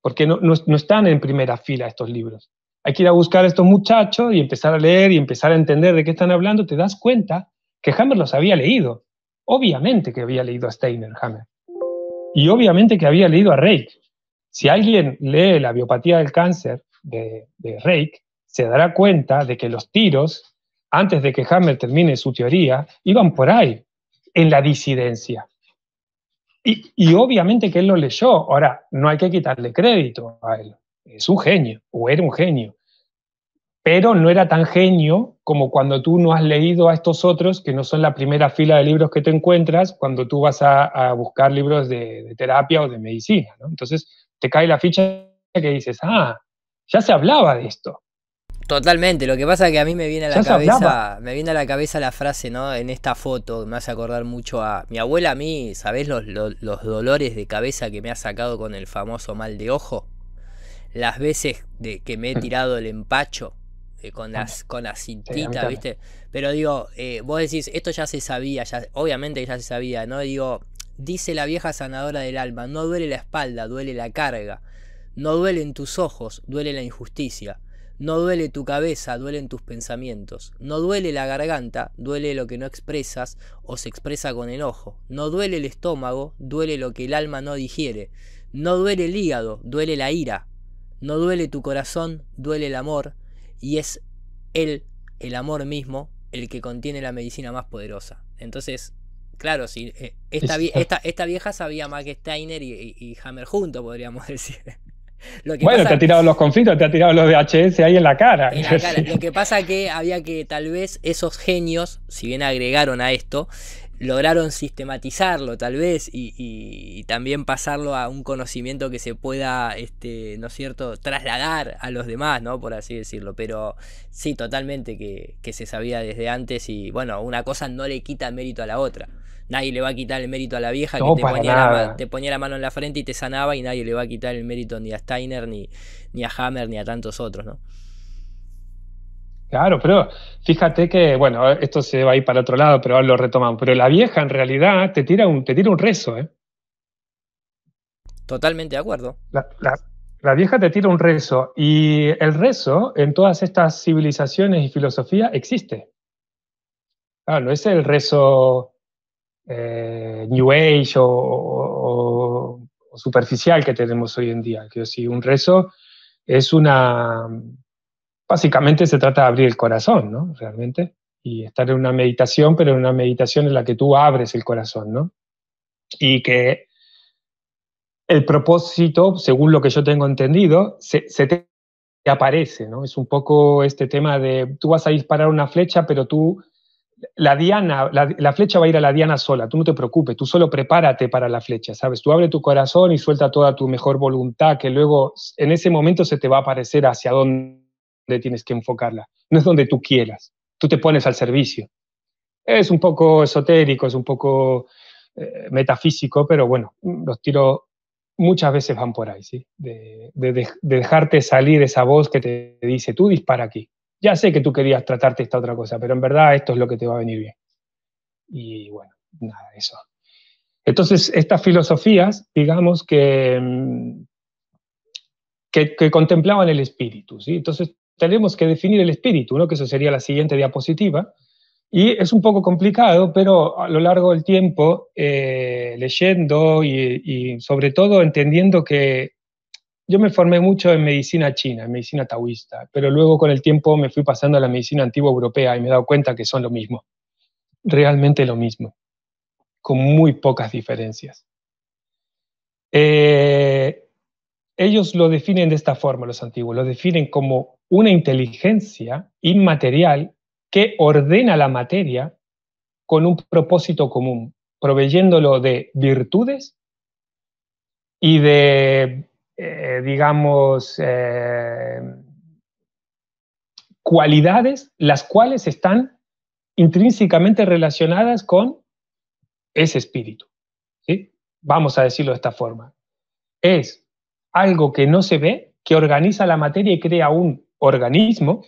porque no, no, no están en primera fila estos libros. Hay que ir a buscar a estos muchachos y empezar a leer y empezar a entender de qué están hablando. Te das cuenta que Hammer los había leído. Obviamente que había leído a Steiner, Hammer. Y obviamente que había leído a Reich si alguien lee la biopatía del cáncer de, de Reich, se dará cuenta de que los tiros, antes de que Hammer termine su teoría, iban por ahí, en la disidencia. Y, obviamente que él lo leyó. Ahora, no hay que quitarle crédito a él. Es un genio, o era un genio. Pero no era tan genio como cuando tú no has leído a estos otros, que no son la primera fila de libros que te encuentras cuando tú vas a, buscar libros de, terapia o de medicina. ¿no? Entonces, te cae la ficha que dices, ah, ya se hablaba de esto. Totalmente, lo que pasa es que a mí me viene a la cabeza, me viene a la cabeza la frase, ¿no? En esta foto me hace acordar mucho a mi abuela a mí, ¿sabés los, los, dolores de cabeza que me ha sacado con el famoso mal de ojo? Las veces de que me he mm. tirado el empacho eh, con ah, las con la cintita, ¿viste? Pero digo, eh, vos decís, esto ya se sabía, ya obviamente ya se sabía, ¿no? Digo, Dice la vieja sanadora del alma, no duele la espalda, duele la carga. No duelen tus ojos, duele la injusticia. No duele tu cabeza, duelen tus pensamientos. No duele la garganta, duele lo que no expresas o se expresa con enojo. No duele el estómago, duele lo que el alma no digiere. No duele el hígado, duele la ira. No duele tu corazón, duele el amor. Y es él, el amor mismo, el que contiene la medicina más poderosa. Entonces, Claro, sí. Eh, esta, vieja sabía más que Steiner y, Hammer juntos, podríamos decir. Lo que bueno, te ha tirado los conflictos, te ha tirado los HS ahí en la cara. Lo que pasa que había que tal vez esos genios, si bien agregaron a esto, lograron sistematizarlo tal vez y, también pasarlo a un conocimiento que se pueda, este, ¿no es cierto?, trasladar a los demás, ¿no? Por así decirlo. Pero sí, totalmente que, que se sabía desde antes y bueno, una cosa no le quita mérito a la otra. Nadie le va a quitar el mérito a la vieja que te ponía la, mano en la frente y te sanaba y nadie le va a quitar el mérito ni a Steiner, ni, ni a Hammer, ni a tantos otros, ¿no? Claro, pero fíjate que, bueno, esto se va a ir para otro lado, pero ahora lo retomamos, Pero la vieja en realidad te tira un, te tira un rezo, ¿eh? Totalmente de acuerdo. La, vieja te tira un rezo y el rezo en todas estas civilizaciones y filosofía existe. Claro, no es el rezo eh, New Age o, superficial que tenemos hoy en día. Que si un rezo es una... Básicamente se trata de abrir el corazón, ¿no? Realmente. Y estar en una meditación, pero en una meditación en la que tú abres el corazón, ¿no? Y que el propósito, según lo que yo tengo entendido, se, se te aparece, ¿no? Es un poco este tema de tú vas a disparar una flecha, pero tú la diana, la, flecha va a ir a la diana sola, tú no te preocupes, tú solo prepárate para la flecha, ¿sabes? Tú abre tu corazón y suelta toda tu mejor voluntad, que luego en ese momento se te va a aparecer hacia dónde tienes que enfocarla. No es donde tú quieras, tú te pones al servicio. Es un poco esotérico, es un poco eh, metafísico, pero bueno, los tiros muchas veces van por ahí, ¿sí? de dejarte salir esa voz que te dice, tú dispara aquí ya sé que tú querías tratarte esta otra cosa, pero en verdad esto es lo que te va a venir bien. Y bueno, nada, eso. Entonces, estas filosofías, digamos que, mm, que, contemplaban el espíritu, ¿sí? Entonces, tenemos que definir el espíritu, ¿no? Que eso sería la siguiente diapositiva. Y es un poco complicado, pero a lo largo del tiempo, eh, leyendo y, sobre todo entendiendo que yo me formé mucho en medicina china, en medicina taoísta, pero luego con el tiempo me fui pasando a la medicina antigua europea y me he dado cuenta que son lo mismo, realmente lo mismo, con muy pocas diferencias. Eh, ellos lo definen de esta forma, los antiguos, lo definen como una inteligencia inmaterial que ordena la materia con un propósito común, proveyéndolo de virtudes y de eh, digamos, eh, cualidades, las cuales están intrínsecamente relacionadas con ese espíritu. Vamos a decirlo de esta forma. Es algo que no se ve, que organiza la materia y crea un organismo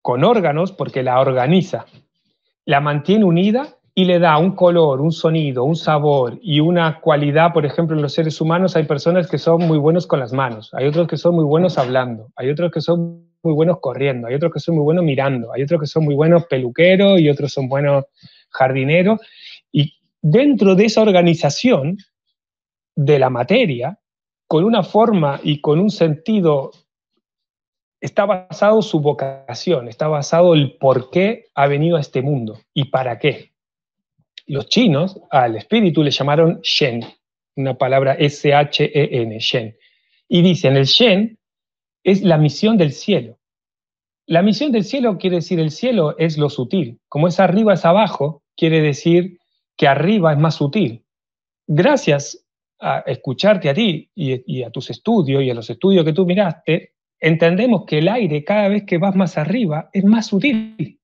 con órganos porque la organiza, la mantiene unida y le da un color, un sonido, un sabor y una cualidad, por ejemplo, en los seres humanos hay personas que son muy buenos con las manos, hay otros que son muy buenos hablando, hay otros que son muy buenos corriendo, hay otros que son muy buenos mirando, hay otros que son muy buenos peluqueros y otros son buenos jardineros. Y dentro de esa organización de la materia, con una forma y con un sentido, está basado su vocación, está basado el por qué ha venido a este mundo y para qué los chinos al espíritu le llamaron Shen, una palabra S-H-E-N, Shen. Y dicen, el Shen es la misión del cielo. La misión del cielo quiere decir, el cielo es lo sutil. Como es arriba, es abajo, quiere decir que arriba es más sutil. Gracias a escucharte a ti y, y a tus estudios y a los estudios que tú miraste, entendemos que el aire cada vez que vas más arriba es más sutil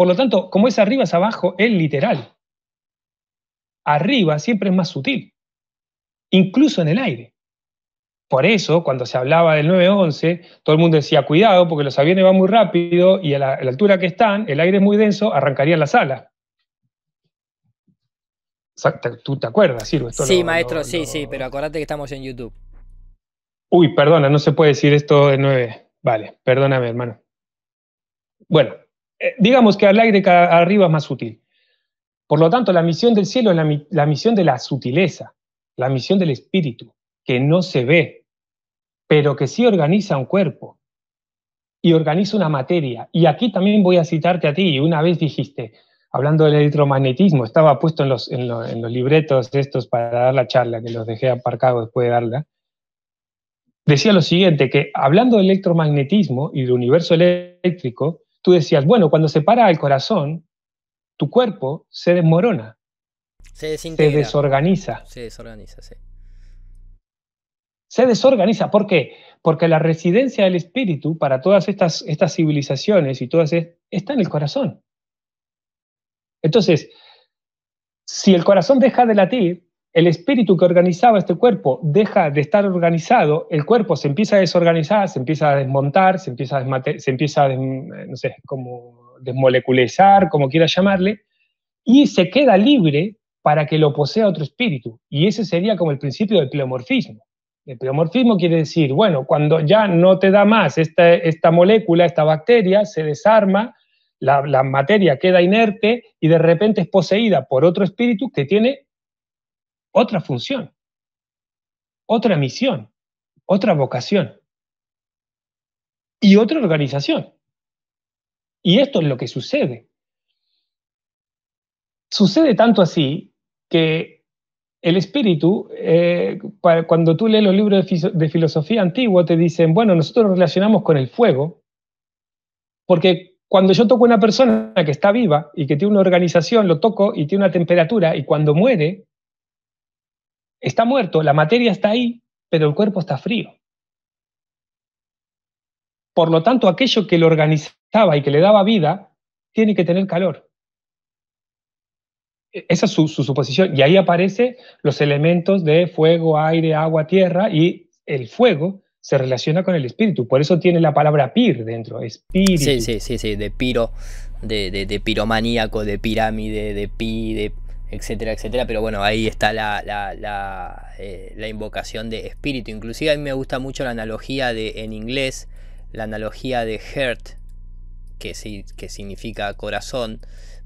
por lo tanto, como es arriba es abajo, es literal. Arriba siempre es más sutil, incluso en el aire. Por eso, cuando se hablaba del 911, todo el mundo decía, cuidado, porque los aviones van muy rápido y a la, altura que están, el aire es muy denso, arrancaría las alas. Tú te acuerdas, Silvio. sí, maestro, sí, sí, pero acordate que estamos en YouTube. Uy, perdona, no se puede decir esto de 9. Vale, perdóname, hermano. Bueno, eh, digamos que al aire arriba es más sutil. Por lo tanto, la misión del cielo es la, misión de la sutileza, la misión del espíritu, que no se ve, pero que sí organiza un cuerpo y organiza una materia. Y aquí también voy a citarte a ti, una vez dijiste, hablando del electromagnetismo, estaba puesto en los, en los libretos estos para dar la charla, que los dejé aparcados después de darla, decía lo siguiente, que hablando del electromagnetismo y del universo eléctrico, tú decías, bueno, cuando se para el corazón, tu cuerpo se desmorona. Se desintegra. Se desorganiza. Se desorganiza, sí. Se desorganiza, ¿por qué? Porque la residencia del espíritu para todas estas, estas civilizaciones y todas es, está en el corazón. Entonces, si el corazón deja de latir, el espíritu que organizaba este cuerpo deja de estar organizado, el cuerpo se empieza a desorganizar, se empieza a desmontar, se empieza a, eh, como desmoleculizar, como quiera llamarle, y se queda libre para que lo posea otro espíritu. Y ese sería como el principio del pleomorfismo. El pleomorfismo quiere decir, bueno, cuando ya no te da más esta, esta molécula, esta bacteria, se desarma, la materia queda inerte y de repente es poseída por otro espíritu que tiene otra función, otra misión, otra vocación y otra organización. Y esto es lo que sucede. Sucede tanto así que el espíritu, eh, cuando tú lees los libros de, filosofía antigua, te dicen, bueno, nosotros nos relacionamos con el fuego, porque cuando yo toco a una persona que está viva y que tiene una organización, lo toco y tiene una temperatura, y cuando muere, está muerto, la materia está ahí, pero el cuerpo está frío. Por lo tanto, aquello que lo organizaba y que le daba vida, tiene que tener calor. E-, esa es su, suposición. Y ahí aparecen los elementos de fuego, aire, agua, tierra, y el fuego se relaciona con el espíritu. Por eso tiene la palabra pir dentro, espíritu. Sí, sí, sí, sí, de piro, de, piromaníaco, de pirámide, de pi, de etcétera, etcétera. Pero bueno, ahí está eh, la, invocación de espíritu. Inclusive a mí me gusta mucho la analogía de, en inglés, la analogía de heart, que, sí, que significa corazón.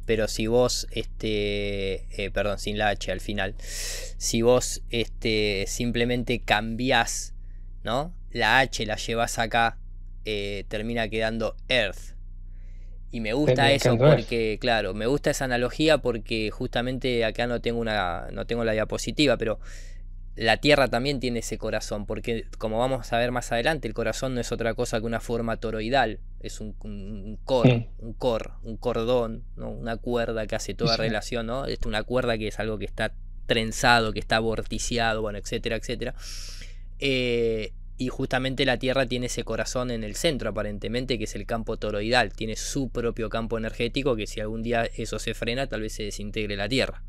Pero si vos, este, eh, perdón, sin la H al final, si vos este, simplemente cambiás, ¿no? La H la llevas acá, eh, termina quedando earth, y me gusta eso porque, claro, me gusta esa analogía porque justamente acá no tengo una, no tengo la diapositiva, pero la Tierra también tiene ese corazón, porque como vamos a ver más adelante, el corazón no es otra cosa que una forma toroidal, es un, un cor, un cor, un cordón, ¿no? una cuerda que hace toda relación, ¿no? Es una cuerda que es algo que está trenzado, que está vorticiado, bueno, etcétera, etcétera. Eh, y justamente la Tierra tiene ese corazón en el centro, aparentemente, que es el campo toroidal. Tiene su propio campo energético que si algún día eso se frena, tal vez se desintegre la Tierra,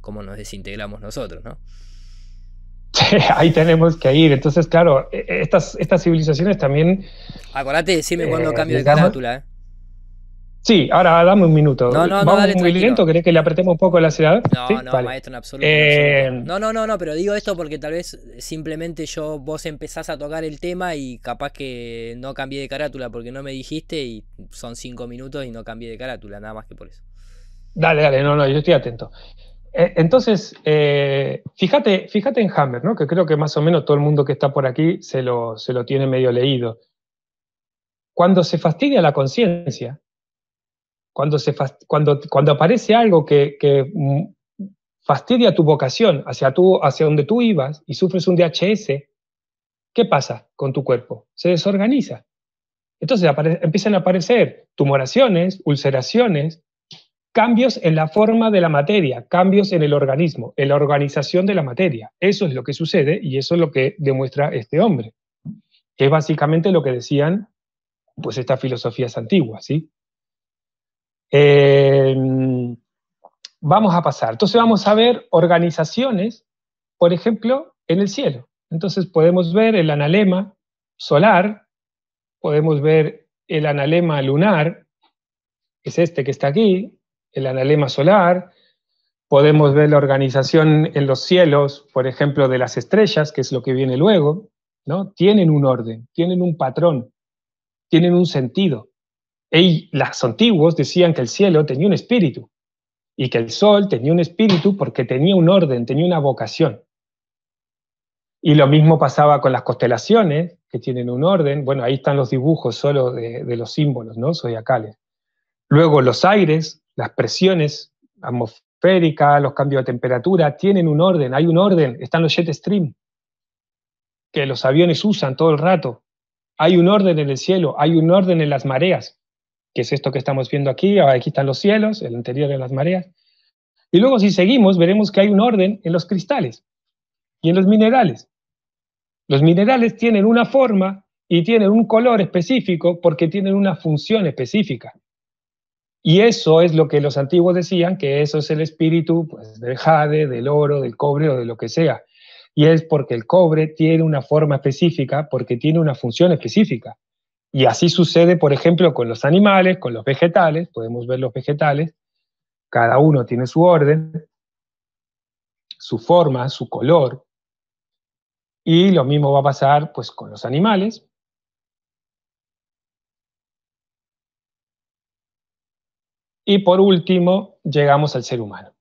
como nos desintegramos nosotros, ¿no? ahí tenemos que ir. Entonces, claro, e, e, estas, estas civilizaciones también... Acordate, decime cuándo eh, cambio de carátula, ¿eh? Sí, ahora dame un minuto. No, no, ¿Vamos no, muy lento? ¿Querés que le apretemos un poco el acelerador? No, no, maestro, en absoluto, eh, No, no, no, no, pero digo esto porque tal vez simplemente yo, vos empezás a tocar el tema y capaz que no cambié de carátula porque no me dijiste y son cinco minutos y no cambié de carátula, nada más que por eso. Dale, dale, no, no, yo estoy atento. Eh, entonces, eh, fíjate, fíjate en Hammer, ¿no? Que creo que más o menos todo el mundo que está por aquí se lo, se lo tiene medio leído. Cuando se fastidia la conciencia, cuando, aparece algo que, mm, fastidia tu vocación hacia, tu, hacia donde tú ibas y sufres un DHS, ¿qué pasa con tu cuerpo? Se desorganiza. Entonces empiezan a aparecer tumoraciones, ulceraciones, cambios en la forma de la materia, cambios en el organismo, en la organización de la materia. Eso es lo que sucede y eso es lo que demuestra este hombre, que es básicamente lo que decían pues estas filosofías antiguas, ¿sí? Em, vamos a pasar. Entonces vamos a ver organizaciones, por ejemplo, en el cielo. Entonces podemos ver el analema solar, podemos ver el analema lunar, que es este que está aquí, el analema solar, podemos ver la organización en los cielos, por ejemplo, de las estrellas, que es lo que viene luego, ¿no? Tienen un orden, tienen un patrón, tienen un sentido y las antiguos decían que el cielo tenía un espíritu y que el sol tenía un espíritu porque tenía un orden, tenía una vocación. Y lo mismo pasaba con las constelaciones, que tienen un orden. Bueno, ahí están los dibujos solo de, los símbolos, ¿no? Zodiacales. Luego los aires, las presiones atmosféricas, los cambios de temperatura, tienen un orden, hay un orden. Están los jet stream, que los aviones usan todo el rato. Hay un orden en el cielo, hay un orden en las mareas que es esto que estamos viendo aquí, aquí están los cielos, el anterior de las mareas. Y luego si seguimos, veremos que hay un orden en los cristales y en los minerales. Los minerales tienen una forma y tienen un color específico porque tienen una función específica. Y eso es lo que los antiguos decían, que eso es el espíritu pues, del jade, del oro, del cobre o de lo que sea. Y es porque el cobre tiene una forma específica, porque tiene una función específica. Y así sucede, por ejemplo, con los animales, con los vegetales, podemos ver los vegetales, cada uno tiene su orden, su forma, su color, y lo mismo va a pasar pues, con los animales. Y por último, llegamos al ser humano.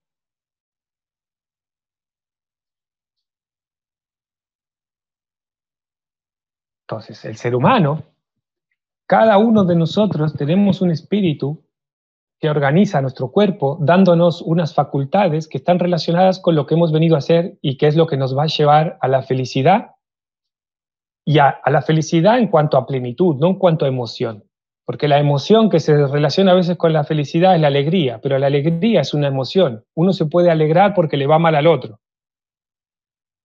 Entonces, el ser humano cada uno de nosotros tenemos un espíritu que organiza nuestro cuerpo, dándonos unas facultades que están relacionadas con lo que hemos venido a hacer y que es lo que nos va a llevar a la felicidad y a, a la felicidad en cuanto a plenitud, no en cuanto a emoción. Porque la emoción que se relaciona a veces con la felicidad es la alegría, pero la alegría es una emoción. Uno se puede alegrar porque le va mal al otro.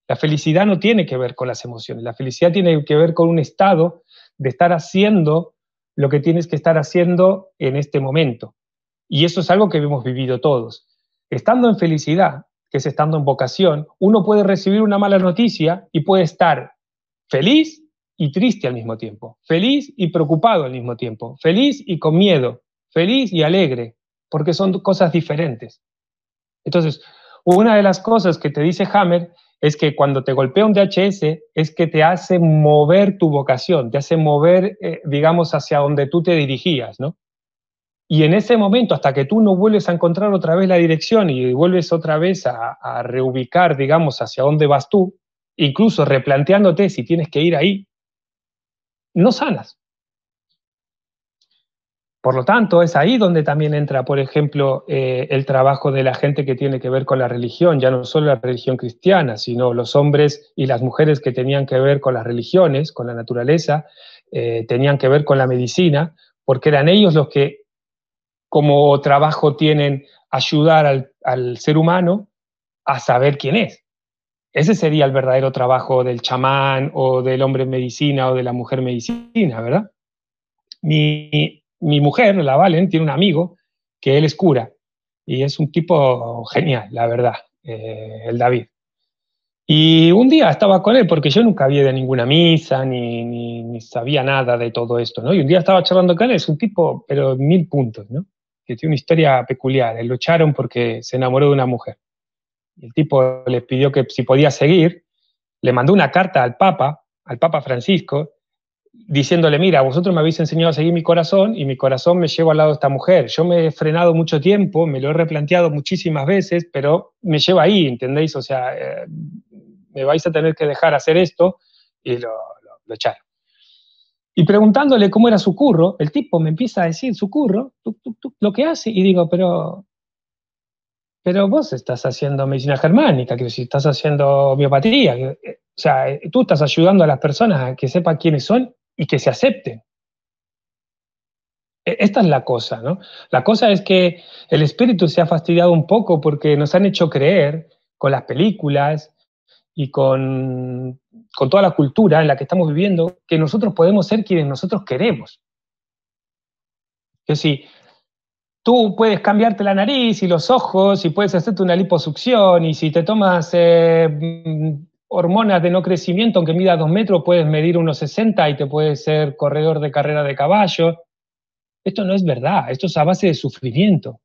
La felicidad no tiene que ver con las emociones, la felicidad tiene que ver con un estado de estar haciendo lo que tienes que estar haciendo en este momento. Y eso es algo que hemos vivido todos. Estando en felicidad, que es estando en vocación, uno puede recibir una mala noticia y puede estar feliz y triste al mismo tiempo, feliz y preocupado al mismo tiempo, feliz y con miedo, feliz y alegre, porque son cosas diferentes. Entonces, una de las cosas que te dice Hammer es que cuando te golpea un DHS es que te hace mover tu vocación, te hace mover, eh, digamos, hacia donde tú te dirigías, ¿no? Y en ese momento, hasta que tú no vuelves a encontrar otra vez la dirección y vuelves otra vez a, reubicar, digamos, hacia dónde vas tú, incluso replanteándote si tienes que ir ahí, no sanas. Por lo tanto, es ahí donde también entra, por ejemplo, eh, el trabajo de la gente que tiene que ver con la religión, ya no solo la religión cristiana, sino los hombres y las mujeres que tenían que ver con las religiones, con la naturaleza, eh, tenían que ver con la medicina, porque eran ellos los que como trabajo tienen ayudar al, ser humano a saber quién es. Ese sería el verdadero trabajo del chamán o del hombre en medicina o de la mujer en medicina, ¿verdad? mi mujer, la Valen, tiene un amigo que él es cura y es un tipo genial, la verdad, eh, el David. Y un día estaba con él, porque yo nunca había de ninguna misa, ni, sabía nada de todo esto, ¿no? Y un día estaba charlando con él, es un tipo, pero mil puntos, ¿no? Que tiene una historia peculiar, él eh, lo echaron porque se enamoró de una mujer. El tipo le pidió que si podía seguir, le mandó una carta al Papa, al Papa Francisco, diciéndole, mira, vosotros me habéis enseñado a seguir mi corazón y mi corazón me lleva al lado de esta mujer. Yo me he frenado mucho tiempo, me lo he replanteado muchísimas veces, pero me lleva ahí, ¿entendéis? O sea, eh, me vais a tener que dejar hacer esto y lo, lo, Y preguntándole cómo era su curro, el tipo me empieza a decir su curro, lo que hace, y digo, pero, pero vos estás haciendo medicina germánica, que si estás haciendo biopatía, eh, o sea, eh, tú estás ayudando a las personas a que sepan quiénes son y que se acepten. E, esta es la cosa, ¿no? La cosa es que el espíritu se ha fastidiado un poco porque nos han hecho creer con las películas y con, toda la cultura en la que estamos viviendo que nosotros podemos ser quienes nosotros queremos. Que si tú puedes cambiarte la nariz y los ojos y puedes hacerte una liposucción y si te tomas eh, hormonas de no crecimiento, aunque mida dos metros, puedes medir unos 60 y te puedes ser corredor de carrera de caballo. Esto no es verdad, esto es a base de sufrimiento.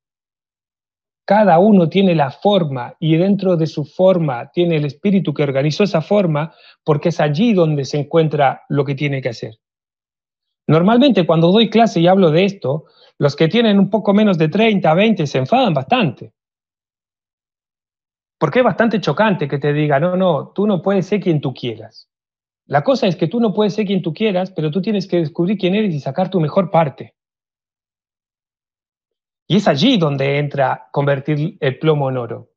Cada uno tiene la forma y dentro de su forma tiene el espíritu que organizó esa forma porque es allí donde se encuentra lo que tiene que hacer. Normalmente cuando doy clase y hablo de esto, los que tienen un poco menos de 30, 20 se enfadan bastante. Porque es bastante chocante que te diga, no, no, tú no puedes ser quien tú quieras. La cosa es que tú no puedes ser quien tú quieras, pero tú tienes que descubrir quién eres y sacar tu mejor parte. Y es allí donde entra convertir el plomo en oro.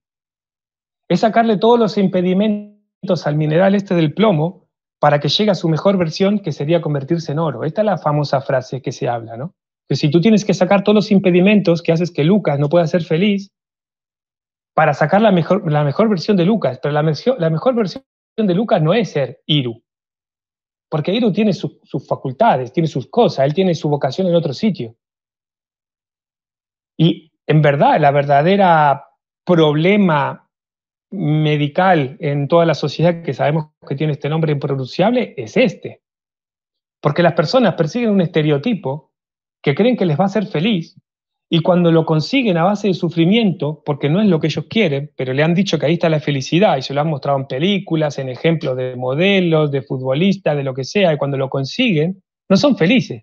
Es sacarle todos los impedimentos al mineral este del plomo para que llegue a su mejor versión, que sería convertirse en oro. Esta es la famosa frase que se habla, ¿no? Que si tú tienes que sacar todos los impedimentos que haces que Lucas no pueda ser feliz, para sacar la mejor, la mejor versión de Lucas, pero la, mejor, versión de Lucas no es ser Iru, porque Iru tiene sus facultades, tiene sus cosas, él tiene su vocación en otro sitio. Y en verdad, la verdadera problema medical en toda la sociedad que sabemos que tiene este nombre impronunciable es este. Porque las personas persiguen un estereotipo que creen que les va a hacer feliz y cuando lo consiguen a base de sufrimiento, porque no es lo que ellos quieren, pero le han dicho que ahí está la felicidad y se lo han mostrado en películas, en ejemplos de modelos, de futbolistas, de lo que sea, y cuando lo consiguen, no son felices.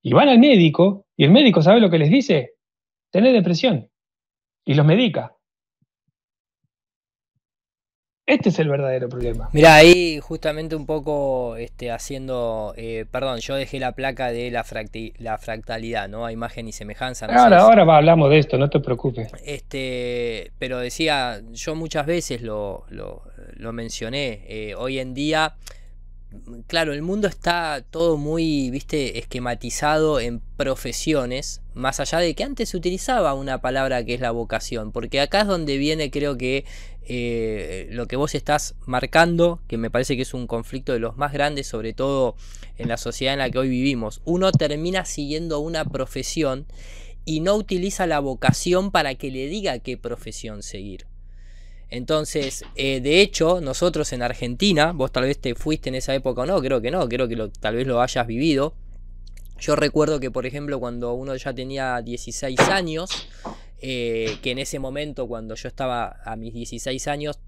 Y van al médico y el médico sabe lo que les dice, tener depresión, y los medica. Este es el verdadero problema. Mira, ahí justamente un poco este, haciendo, eh, perdón, yo dejé la placa de la, la fractalidad, ¿no? A imagen y semejanza. ahora, ahora hablamos de esto, no te preocupes. Este, pero decía, yo muchas veces lo, lo, mencioné, eh, hoy en día claro, el mundo está todo muy, viste, esquematizado en profesiones, más allá de que antes se utilizaba una palabra que es la vocación, porque acá es donde viene creo que eh, lo que vos estás marcando, que me parece que es un conflicto de los más grandes, sobre todo en la sociedad en la que hoy vivimos. Uno termina siguiendo una profesión y no utiliza la vocación para que le diga qué profesión seguir. Entonces, eh, de hecho, nosotros en Argentina, vos tal vez te fuiste en esa época o no, creo que no, creo que tal vez lo hayas vivido. Yo recuerdo que, por ejemplo, cuando uno ya tenía 16 años, eh, que en ese momento, cuando yo estaba a mis 16 años,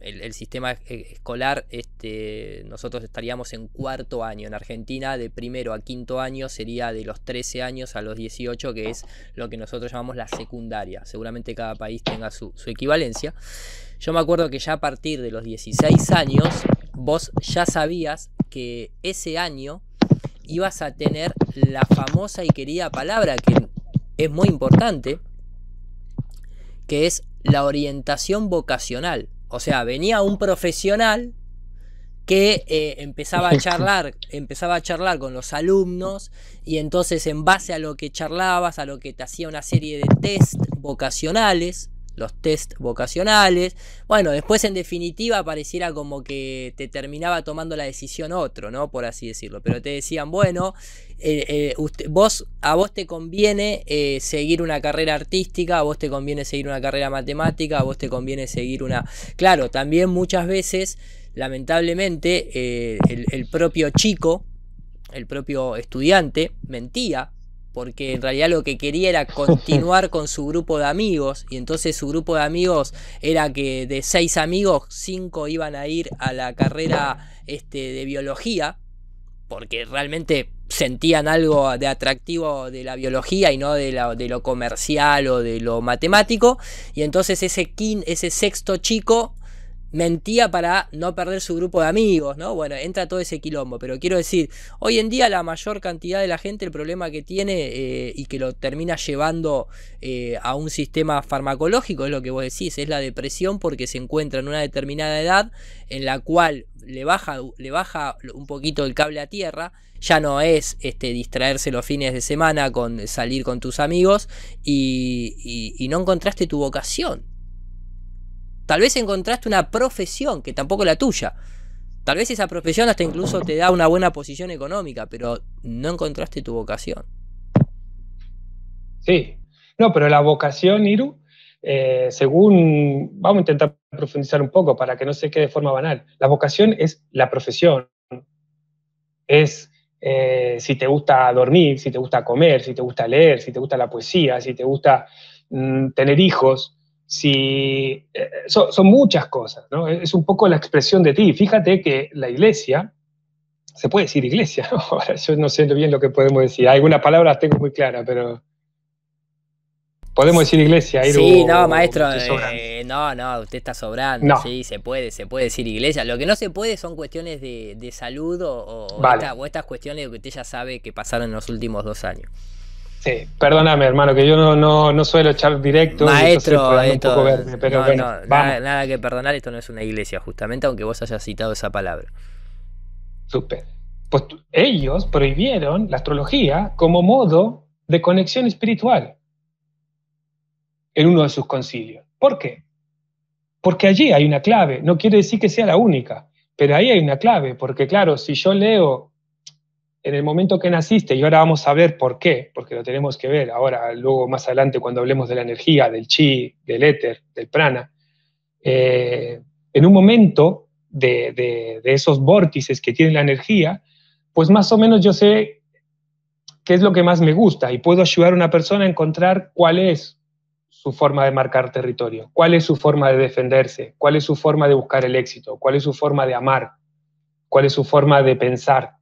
el, sistema e, escolar, este, nosotros estaríamos en cuarto año. En Argentina, de primero a quinto año sería de los 13 años a los 18, que es lo que nosotros llamamos la secundaria. Seguramente cada país tenga su equivalencia. Yo me acuerdo que ya a partir de los 16 años, vos ya sabías que ese año ibas a tener la famosa y querida palabra que es muy importante, que es la orientación vocacional. O sea, venía un profesional que eh, empezaba a charlar, empezaba a charlar con los alumnos y entonces en base a lo que charlabas, a lo que te hacía una serie de test vocacionales, los test vocacionales. Bueno, después en definitiva pareciera como que te terminaba tomando la decisión otro, ¿no? Por así decirlo. Pero te decían, bueno, eh, eh, vos, a vos te conviene eh, seguir una carrera artística, a vos te conviene seguir una carrera matemática, a vos te conviene seguir una... Claro, también muchas veces, lamentablemente, el propio chico, el propio estudiante, mentía porque en realidad lo que quería era continuar con su grupo de amigos y entonces su grupo de amigos era que de seis amigos cinco iban a ir a la carrera este, de biología porque realmente sentían algo de atractivo de la biología y no de, lo comercial o de lo matemático y entonces ese, ese sexto chico mentía para no perder su grupo de amigos, ¿no? Bueno, entra todo ese quilombo, pero quiero decir, hoy en día la mayor cantidad de la gente el problema que tiene eh, y que lo termina llevando eh, a un sistema farmacológico, es lo que vos decís, es la depresión porque se encuentra en una determinada edad en la cual le baja, le baja un poquito el cable a tierra, ya no es este, distraerse los fines de semana con salir con tus amigos y, y no encontraste tu vocación, Tal vez encontraste una profesión que tampoco es la tuya. Tal vez esa profesión hasta incluso te da una buena posición económica, pero no encontraste tu vocación. Sí, no, pero la vocación, Iru, eh, según, vamos a intentar profundizar un poco para que no se quede de forma banal. La vocación es la profesión, es eh, si te gusta dormir, si te gusta comer, si te gusta leer, si te gusta la poesía, si te gusta mm, tener hijos, si eh, son muchas cosas, ¿no? Es un poco la expresión de ti. Fíjate que la iglesia, se puede decir iglesia, yo no sé bien lo que podemos decir. Algunas palabras tengo muy claras, pero podemos decir iglesia. sí, no, maestro, eh, no, no, usted está sobrando. Sí, se puede, se puede decir iglesia. Lo que no se puede son cuestiones de, salud o, o estas cuestiones que usted ya sabe que pasaron en los últimos dos años. Sí, perdóname, hermano, que yo no, no, no suelo echar directo. Maestro, esto, no, nada, nada, que perdonar, esto no es una iglesia, justamente, aunque vos hayas citado esa palabra. Súper. Pues ellos prohibieron la astrología como modo de conexión espiritual en uno de sus concilios. ¿Por qué? Porque allí hay una clave, no quiere decir que sea la única, pero ahí hay una clave, porque claro, si yo leo en el momento que naciste, y ahora vamos a ver por qué, porque lo tenemos que ver ahora, luego más adelante cuando hablemos de la energía, del chi, del éter, del prana, eh, en un momento de, esos vórtices que tiene la energía, pues más o menos yo sé qué es lo que más me gusta y puedo ayudar a una persona a encontrar cuál es su forma de marcar territorio, cuál es su forma de defenderse, cuál es su forma de buscar el éxito, cuál es su forma de amar, cuál es su forma de pensar,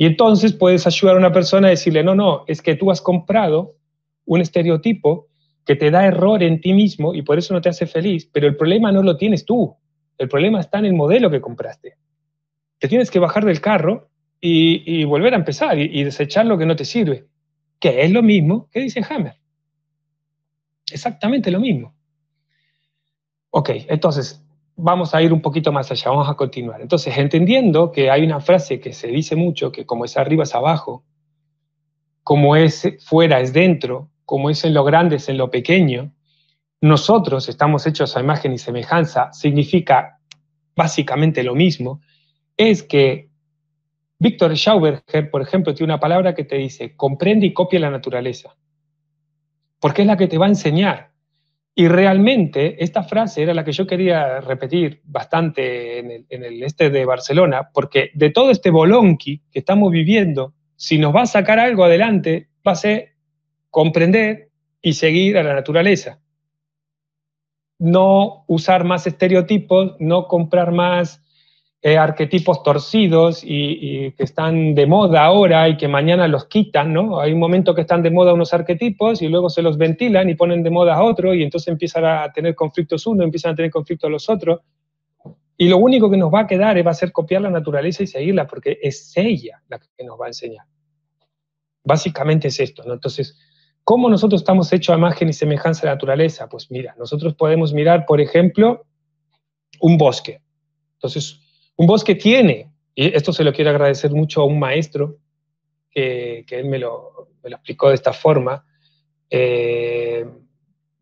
y entonces puedes ayudar a una persona a decirle, no, no, es que tú has comprado un estereotipo que te da error en ti mismo y por eso no te hace feliz, pero el problema no lo tienes tú, el problema está en el modelo que compraste. Te tienes que bajar del carro y, volver a empezar y, y, desechar lo que no te sirve, que es lo mismo que dice Hammer. Exactamente lo mismo. Ok, entonces, vamos a ir un poquito más allá, vamos a continuar. Entonces, entendiendo que hay una frase que se dice mucho, que como es arriba es abajo, como es fuera es dentro, como es en lo grande es en lo pequeño, nosotros estamos hechos a imagen y semejanza, significa básicamente lo mismo, es que Víctor Schauberger, por ejemplo, tiene una palabra que te dice, comprende y copia la naturaleza, porque es la que te va a enseñar y realmente esta frase era la que yo quería repetir bastante en el, este de Barcelona, porque de todo este bolonqui que estamos viviendo, si nos va a sacar algo adelante, va a ser comprender y seguir a la naturaleza. No usar más estereotipos, no comprar más eh, arquetipos torcidos y, que están de moda ahora y que mañana los quitan, ¿no? Hay un momento que están de moda unos arquetipos y luego se los ventilan y ponen de moda a otro y entonces empiezan a tener conflictos uno, empiezan a tener conflictos los otros. Y lo único que nos va a quedar es, va a ser copiar la naturaleza y seguirla porque es ella la que nos va a enseñar. Básicamente es esto, ¿no? Entonces, ¿cómo nosotros estamos hechos a imagen y semejanza de la naturaleza? Pues mira, nosotros podemos mirar, por ejemplo, un bosque. Entonces, un bosque tiene, y esto se lo quiero agradecer mucho a un maestro, que, él me lo, explicó de esta forma. Eh,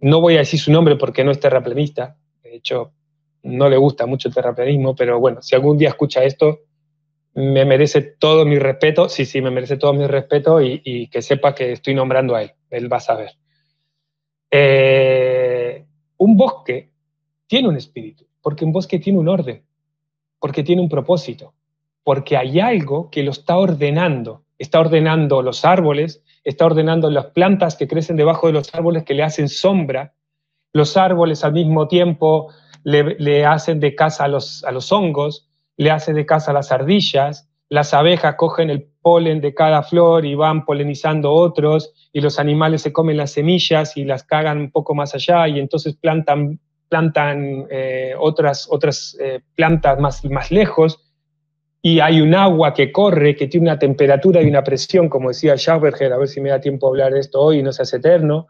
no voy a decir su nombre porque no es terraplanista, de hecho no le gusta mucho el terraplanismo, pero bueno, si algún día escucha esto, me merece todo mi respeto, sí, sí, me merece todo mi respeto y, que sepa que estoy nombrando a él, él va a saber. Eh, un bosque tiene un espíritu, porque un bosque tiene un orden porque tiene un propósito, porque hay algo que lo está ordenando. Está ordenando los árboles, está ordenando las plantas que crecen debajo de los árboles que le hacen sombra. Los árboles al mismo tiempo le, hacen de casa a los, a los hongos, le hacen de casa a las ardillas, las abejas cogen el polen de cada flor y van polinizando otros, y los animales se comen las semillas y las cagan un poco más allá, y entonces plantan plantan eh, otras, otras eh, plantas más, más lejos, y hay un agua que corre, que tiene una temperatura y una presión, como decía Schauberger, a ver si me da tiempo a hablar de esto hoy no se hace eterno,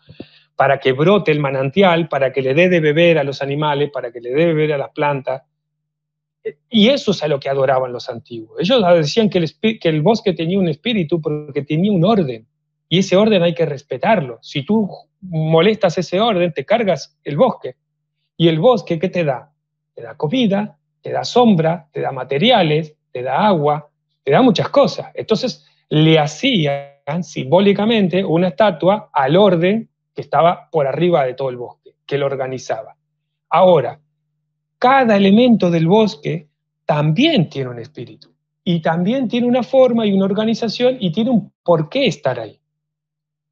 para que brote el manantial, para que le dé de beber a los animales, para que le dé de beber a las plantas. Y eso es a lo que adoraban los antiguos. Ellos decían que que el bosque tenía un espíritu porque tenía un orden. Y ese orden hay que respetarlo. Si tú molestas ese orden, te cargas el bosque. ¿Y el bosque qué te da? Te da comida, te da sombra, te da materiales, te da agua, te da muchas cosas. Entonces le hacían simbólicamente una estatua al orden que estaba por arriba de todo el bosque, que lo organizaba. Ahora, cada elemento del bosque también tiene un espíritu y también tiene una forma y una organización y tiene un por qué estar ahí.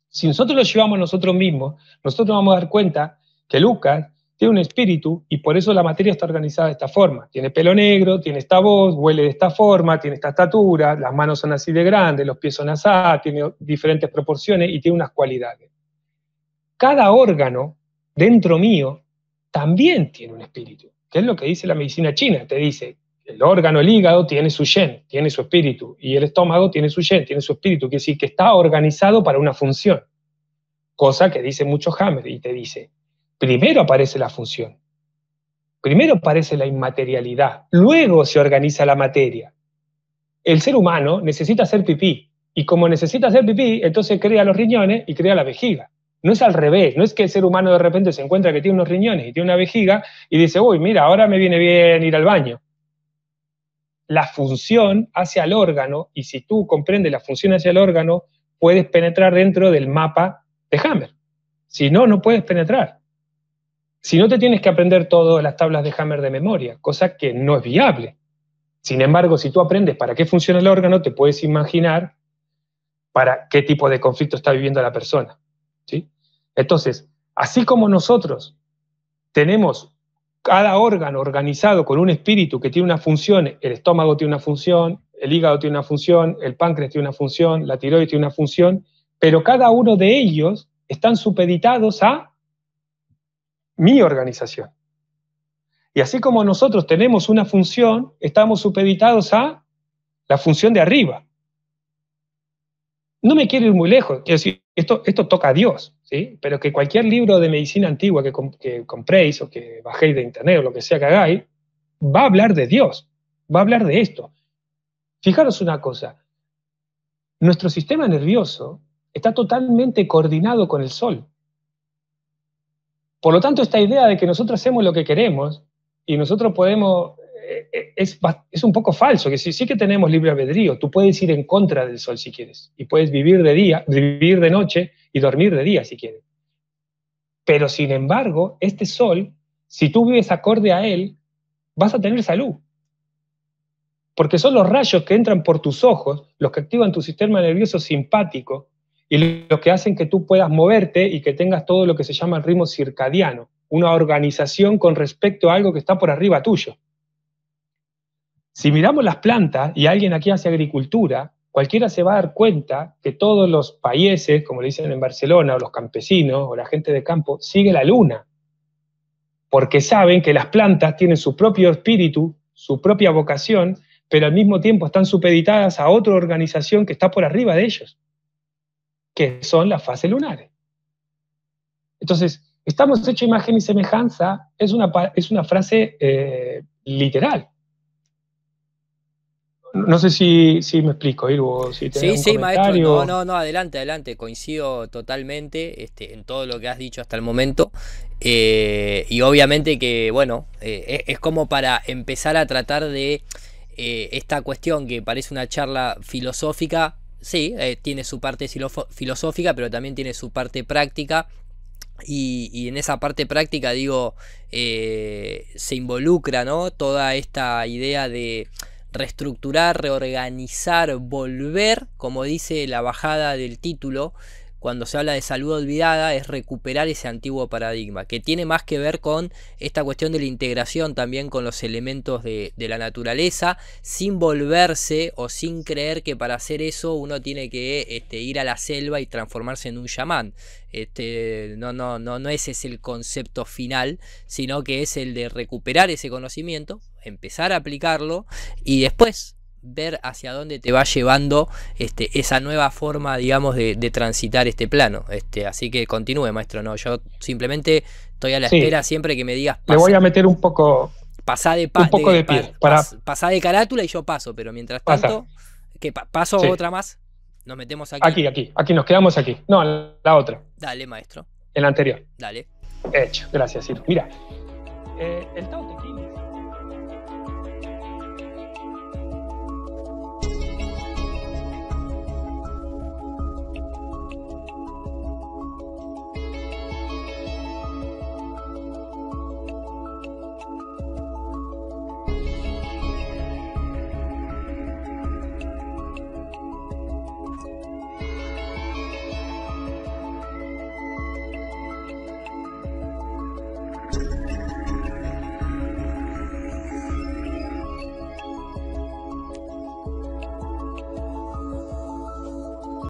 Si nosotros lo llevamos nosotros mismos, nosotros vamos a dar cuenta que Lucas tiene un espíritu y por eso la materia está organizada de esta forma. Tiene pelo negro, tiene esta voz, huele de esta forma, tiene esta estatura, las manos son así de grandes, los pies son así, tiene diferentes proporciones y tiene unas cualidades. Cada órgano dentro mío también tiene un espíritu, ¿Qué es lo que dice la medicina china. Te dice, el órgano, el hígado tiene su yen, tiene su espíritu, y el estómago tiene su yen, tiene su espíritu, Quiere decir que está organizado para una función. Cosa que dice mucho Hammer y te dice, primero aparece la función, primero aparece la inmaterialidad, luego se organiza la materia. El ser humano necesita hacer pipí, y como necesita hacer pipí, entonces crea los riñones y crea la vejiga. No es al revés, no es que el ser humano de repente se encuentra que tiene unos riñones y tiene una vejiga y dice, uy, mira, ahora me viene bien ir al baño. La función hacia el órgano, y si tú comprendes la función hacia el órgano, puedes penetrar dentro del mapa de Hammer. Si no, no puedes penetrar si no te tienes que aprender todas las tablas de Hammer de memoria, cosa que no es viable. Sin embargo, si tú aprendes para qué funciona el órgano, te puedes imaginar para qué tipo de conflicto está viviendo la persona. ¿sí? Entonces, así como nosotros tenemos cada órgano organizado con un espíritu que tiene una función, el estómago tiene una función, el hígado tiene una función, el páncreas tiene una función, la tiroides tiene una función, pero cada uno de ellos están supeditados a mi organización. Y así como nosotros tenemos una función, estamos supeditados a la función de arriba. No me quiero ir muy lejos, quiero decir, esto, esto toca a Dios, ¿sí? pero que cualquier libro de medicina antigua que, que compréis o que bajéis de internet o lo que sea que hagáis, va a hablar de Dios, va a hablar de esto. Fijaros una cosa, nuestro sistema nervioso está totalmente coordinado con el Sol. Por lo tanto, esta idea de que nosotros hacemos lo que queremos y nosotros podemos, eh, eh, es, un poco falso, que sí, sí, que tenemos libre albedrío, tú puedes ir en contra del sol si quieres, y puedes vivir de día, vivir de noche y dormir de día si quieres. Pero sin embargo, este sol, si tú vives acorde a él, vas a tener salud. Porque son los rayos que entran por tus ojos, los que activan tu sistema nervioso simpático, y lo que hacen que tú puedas moverte y que tengas todo lo que se llama el ritmo circadiano, una organización con respecto a algo que está por arriba tuyo. Si miramos las plantas y alguien aquí hace agricultura, cualquiera se va a dar cuenta que todos los países, como le dicen en Barcelona, o los campesinos, o la gente de campo, sigue la luna, porque saben que las plantas tienen su propio espíritu, su propia vocación, pero al mismo tiempo están supeditadas a otra organización que está por arriba de ellos que son las fases lunares. Entonces, estamos hechos imagen y semejanza es una, es una frase eh, literal. No sé si, si me explico, Irvo, si te Sí, sí, maestro. No, no, adelante, adelante. Coincido totalmente este, en todo lo que has dicho hasta el momento. Eh, y obviamente que, bueno, eh, e, es, como para empezar a tratar de esta cuestión que parece una charla filosófica, sí, eh, tiene su parte filosófica, pero también tiene su parte práctica. Y, en esa parte práctica, digo, eh, se involucra, ¿no? Toda esta idea de reestructurar, reorganizar, volver, como dice la bajada del título, cuando se habla de salud olvidada es recuperar ese antiguo paradigma, que tiene más que ver con esta cuestión de la integración también con los elementos de, la naturaleza, sin volverse o sin creer que para hacer eso uno tiene que este, ir a la selva y transformarse en un chamán. Este, no, no, no, no ese es el concepto final, sino que es el de recuperar ese conocimiento, empezar a aplicarlo y después ver hacia dónde te va llevando este, esa nueva forma, digamos, de, transitar este plano. Este, así que continúe, maestro. No, yo simplemente estoy a la espera siempre que me digas. me Le voy a meter un poco. Pasá de, de, pie, para... pasá de carátula y yo paso, pero mientras tanto, que paso otra más. Nos metemos aquí. Aquí, aquí, aquí, nos quedamos aquí. No, la otra. Dale, maestro. El anterior. Dale. Hecho, gracias, Mira, eh,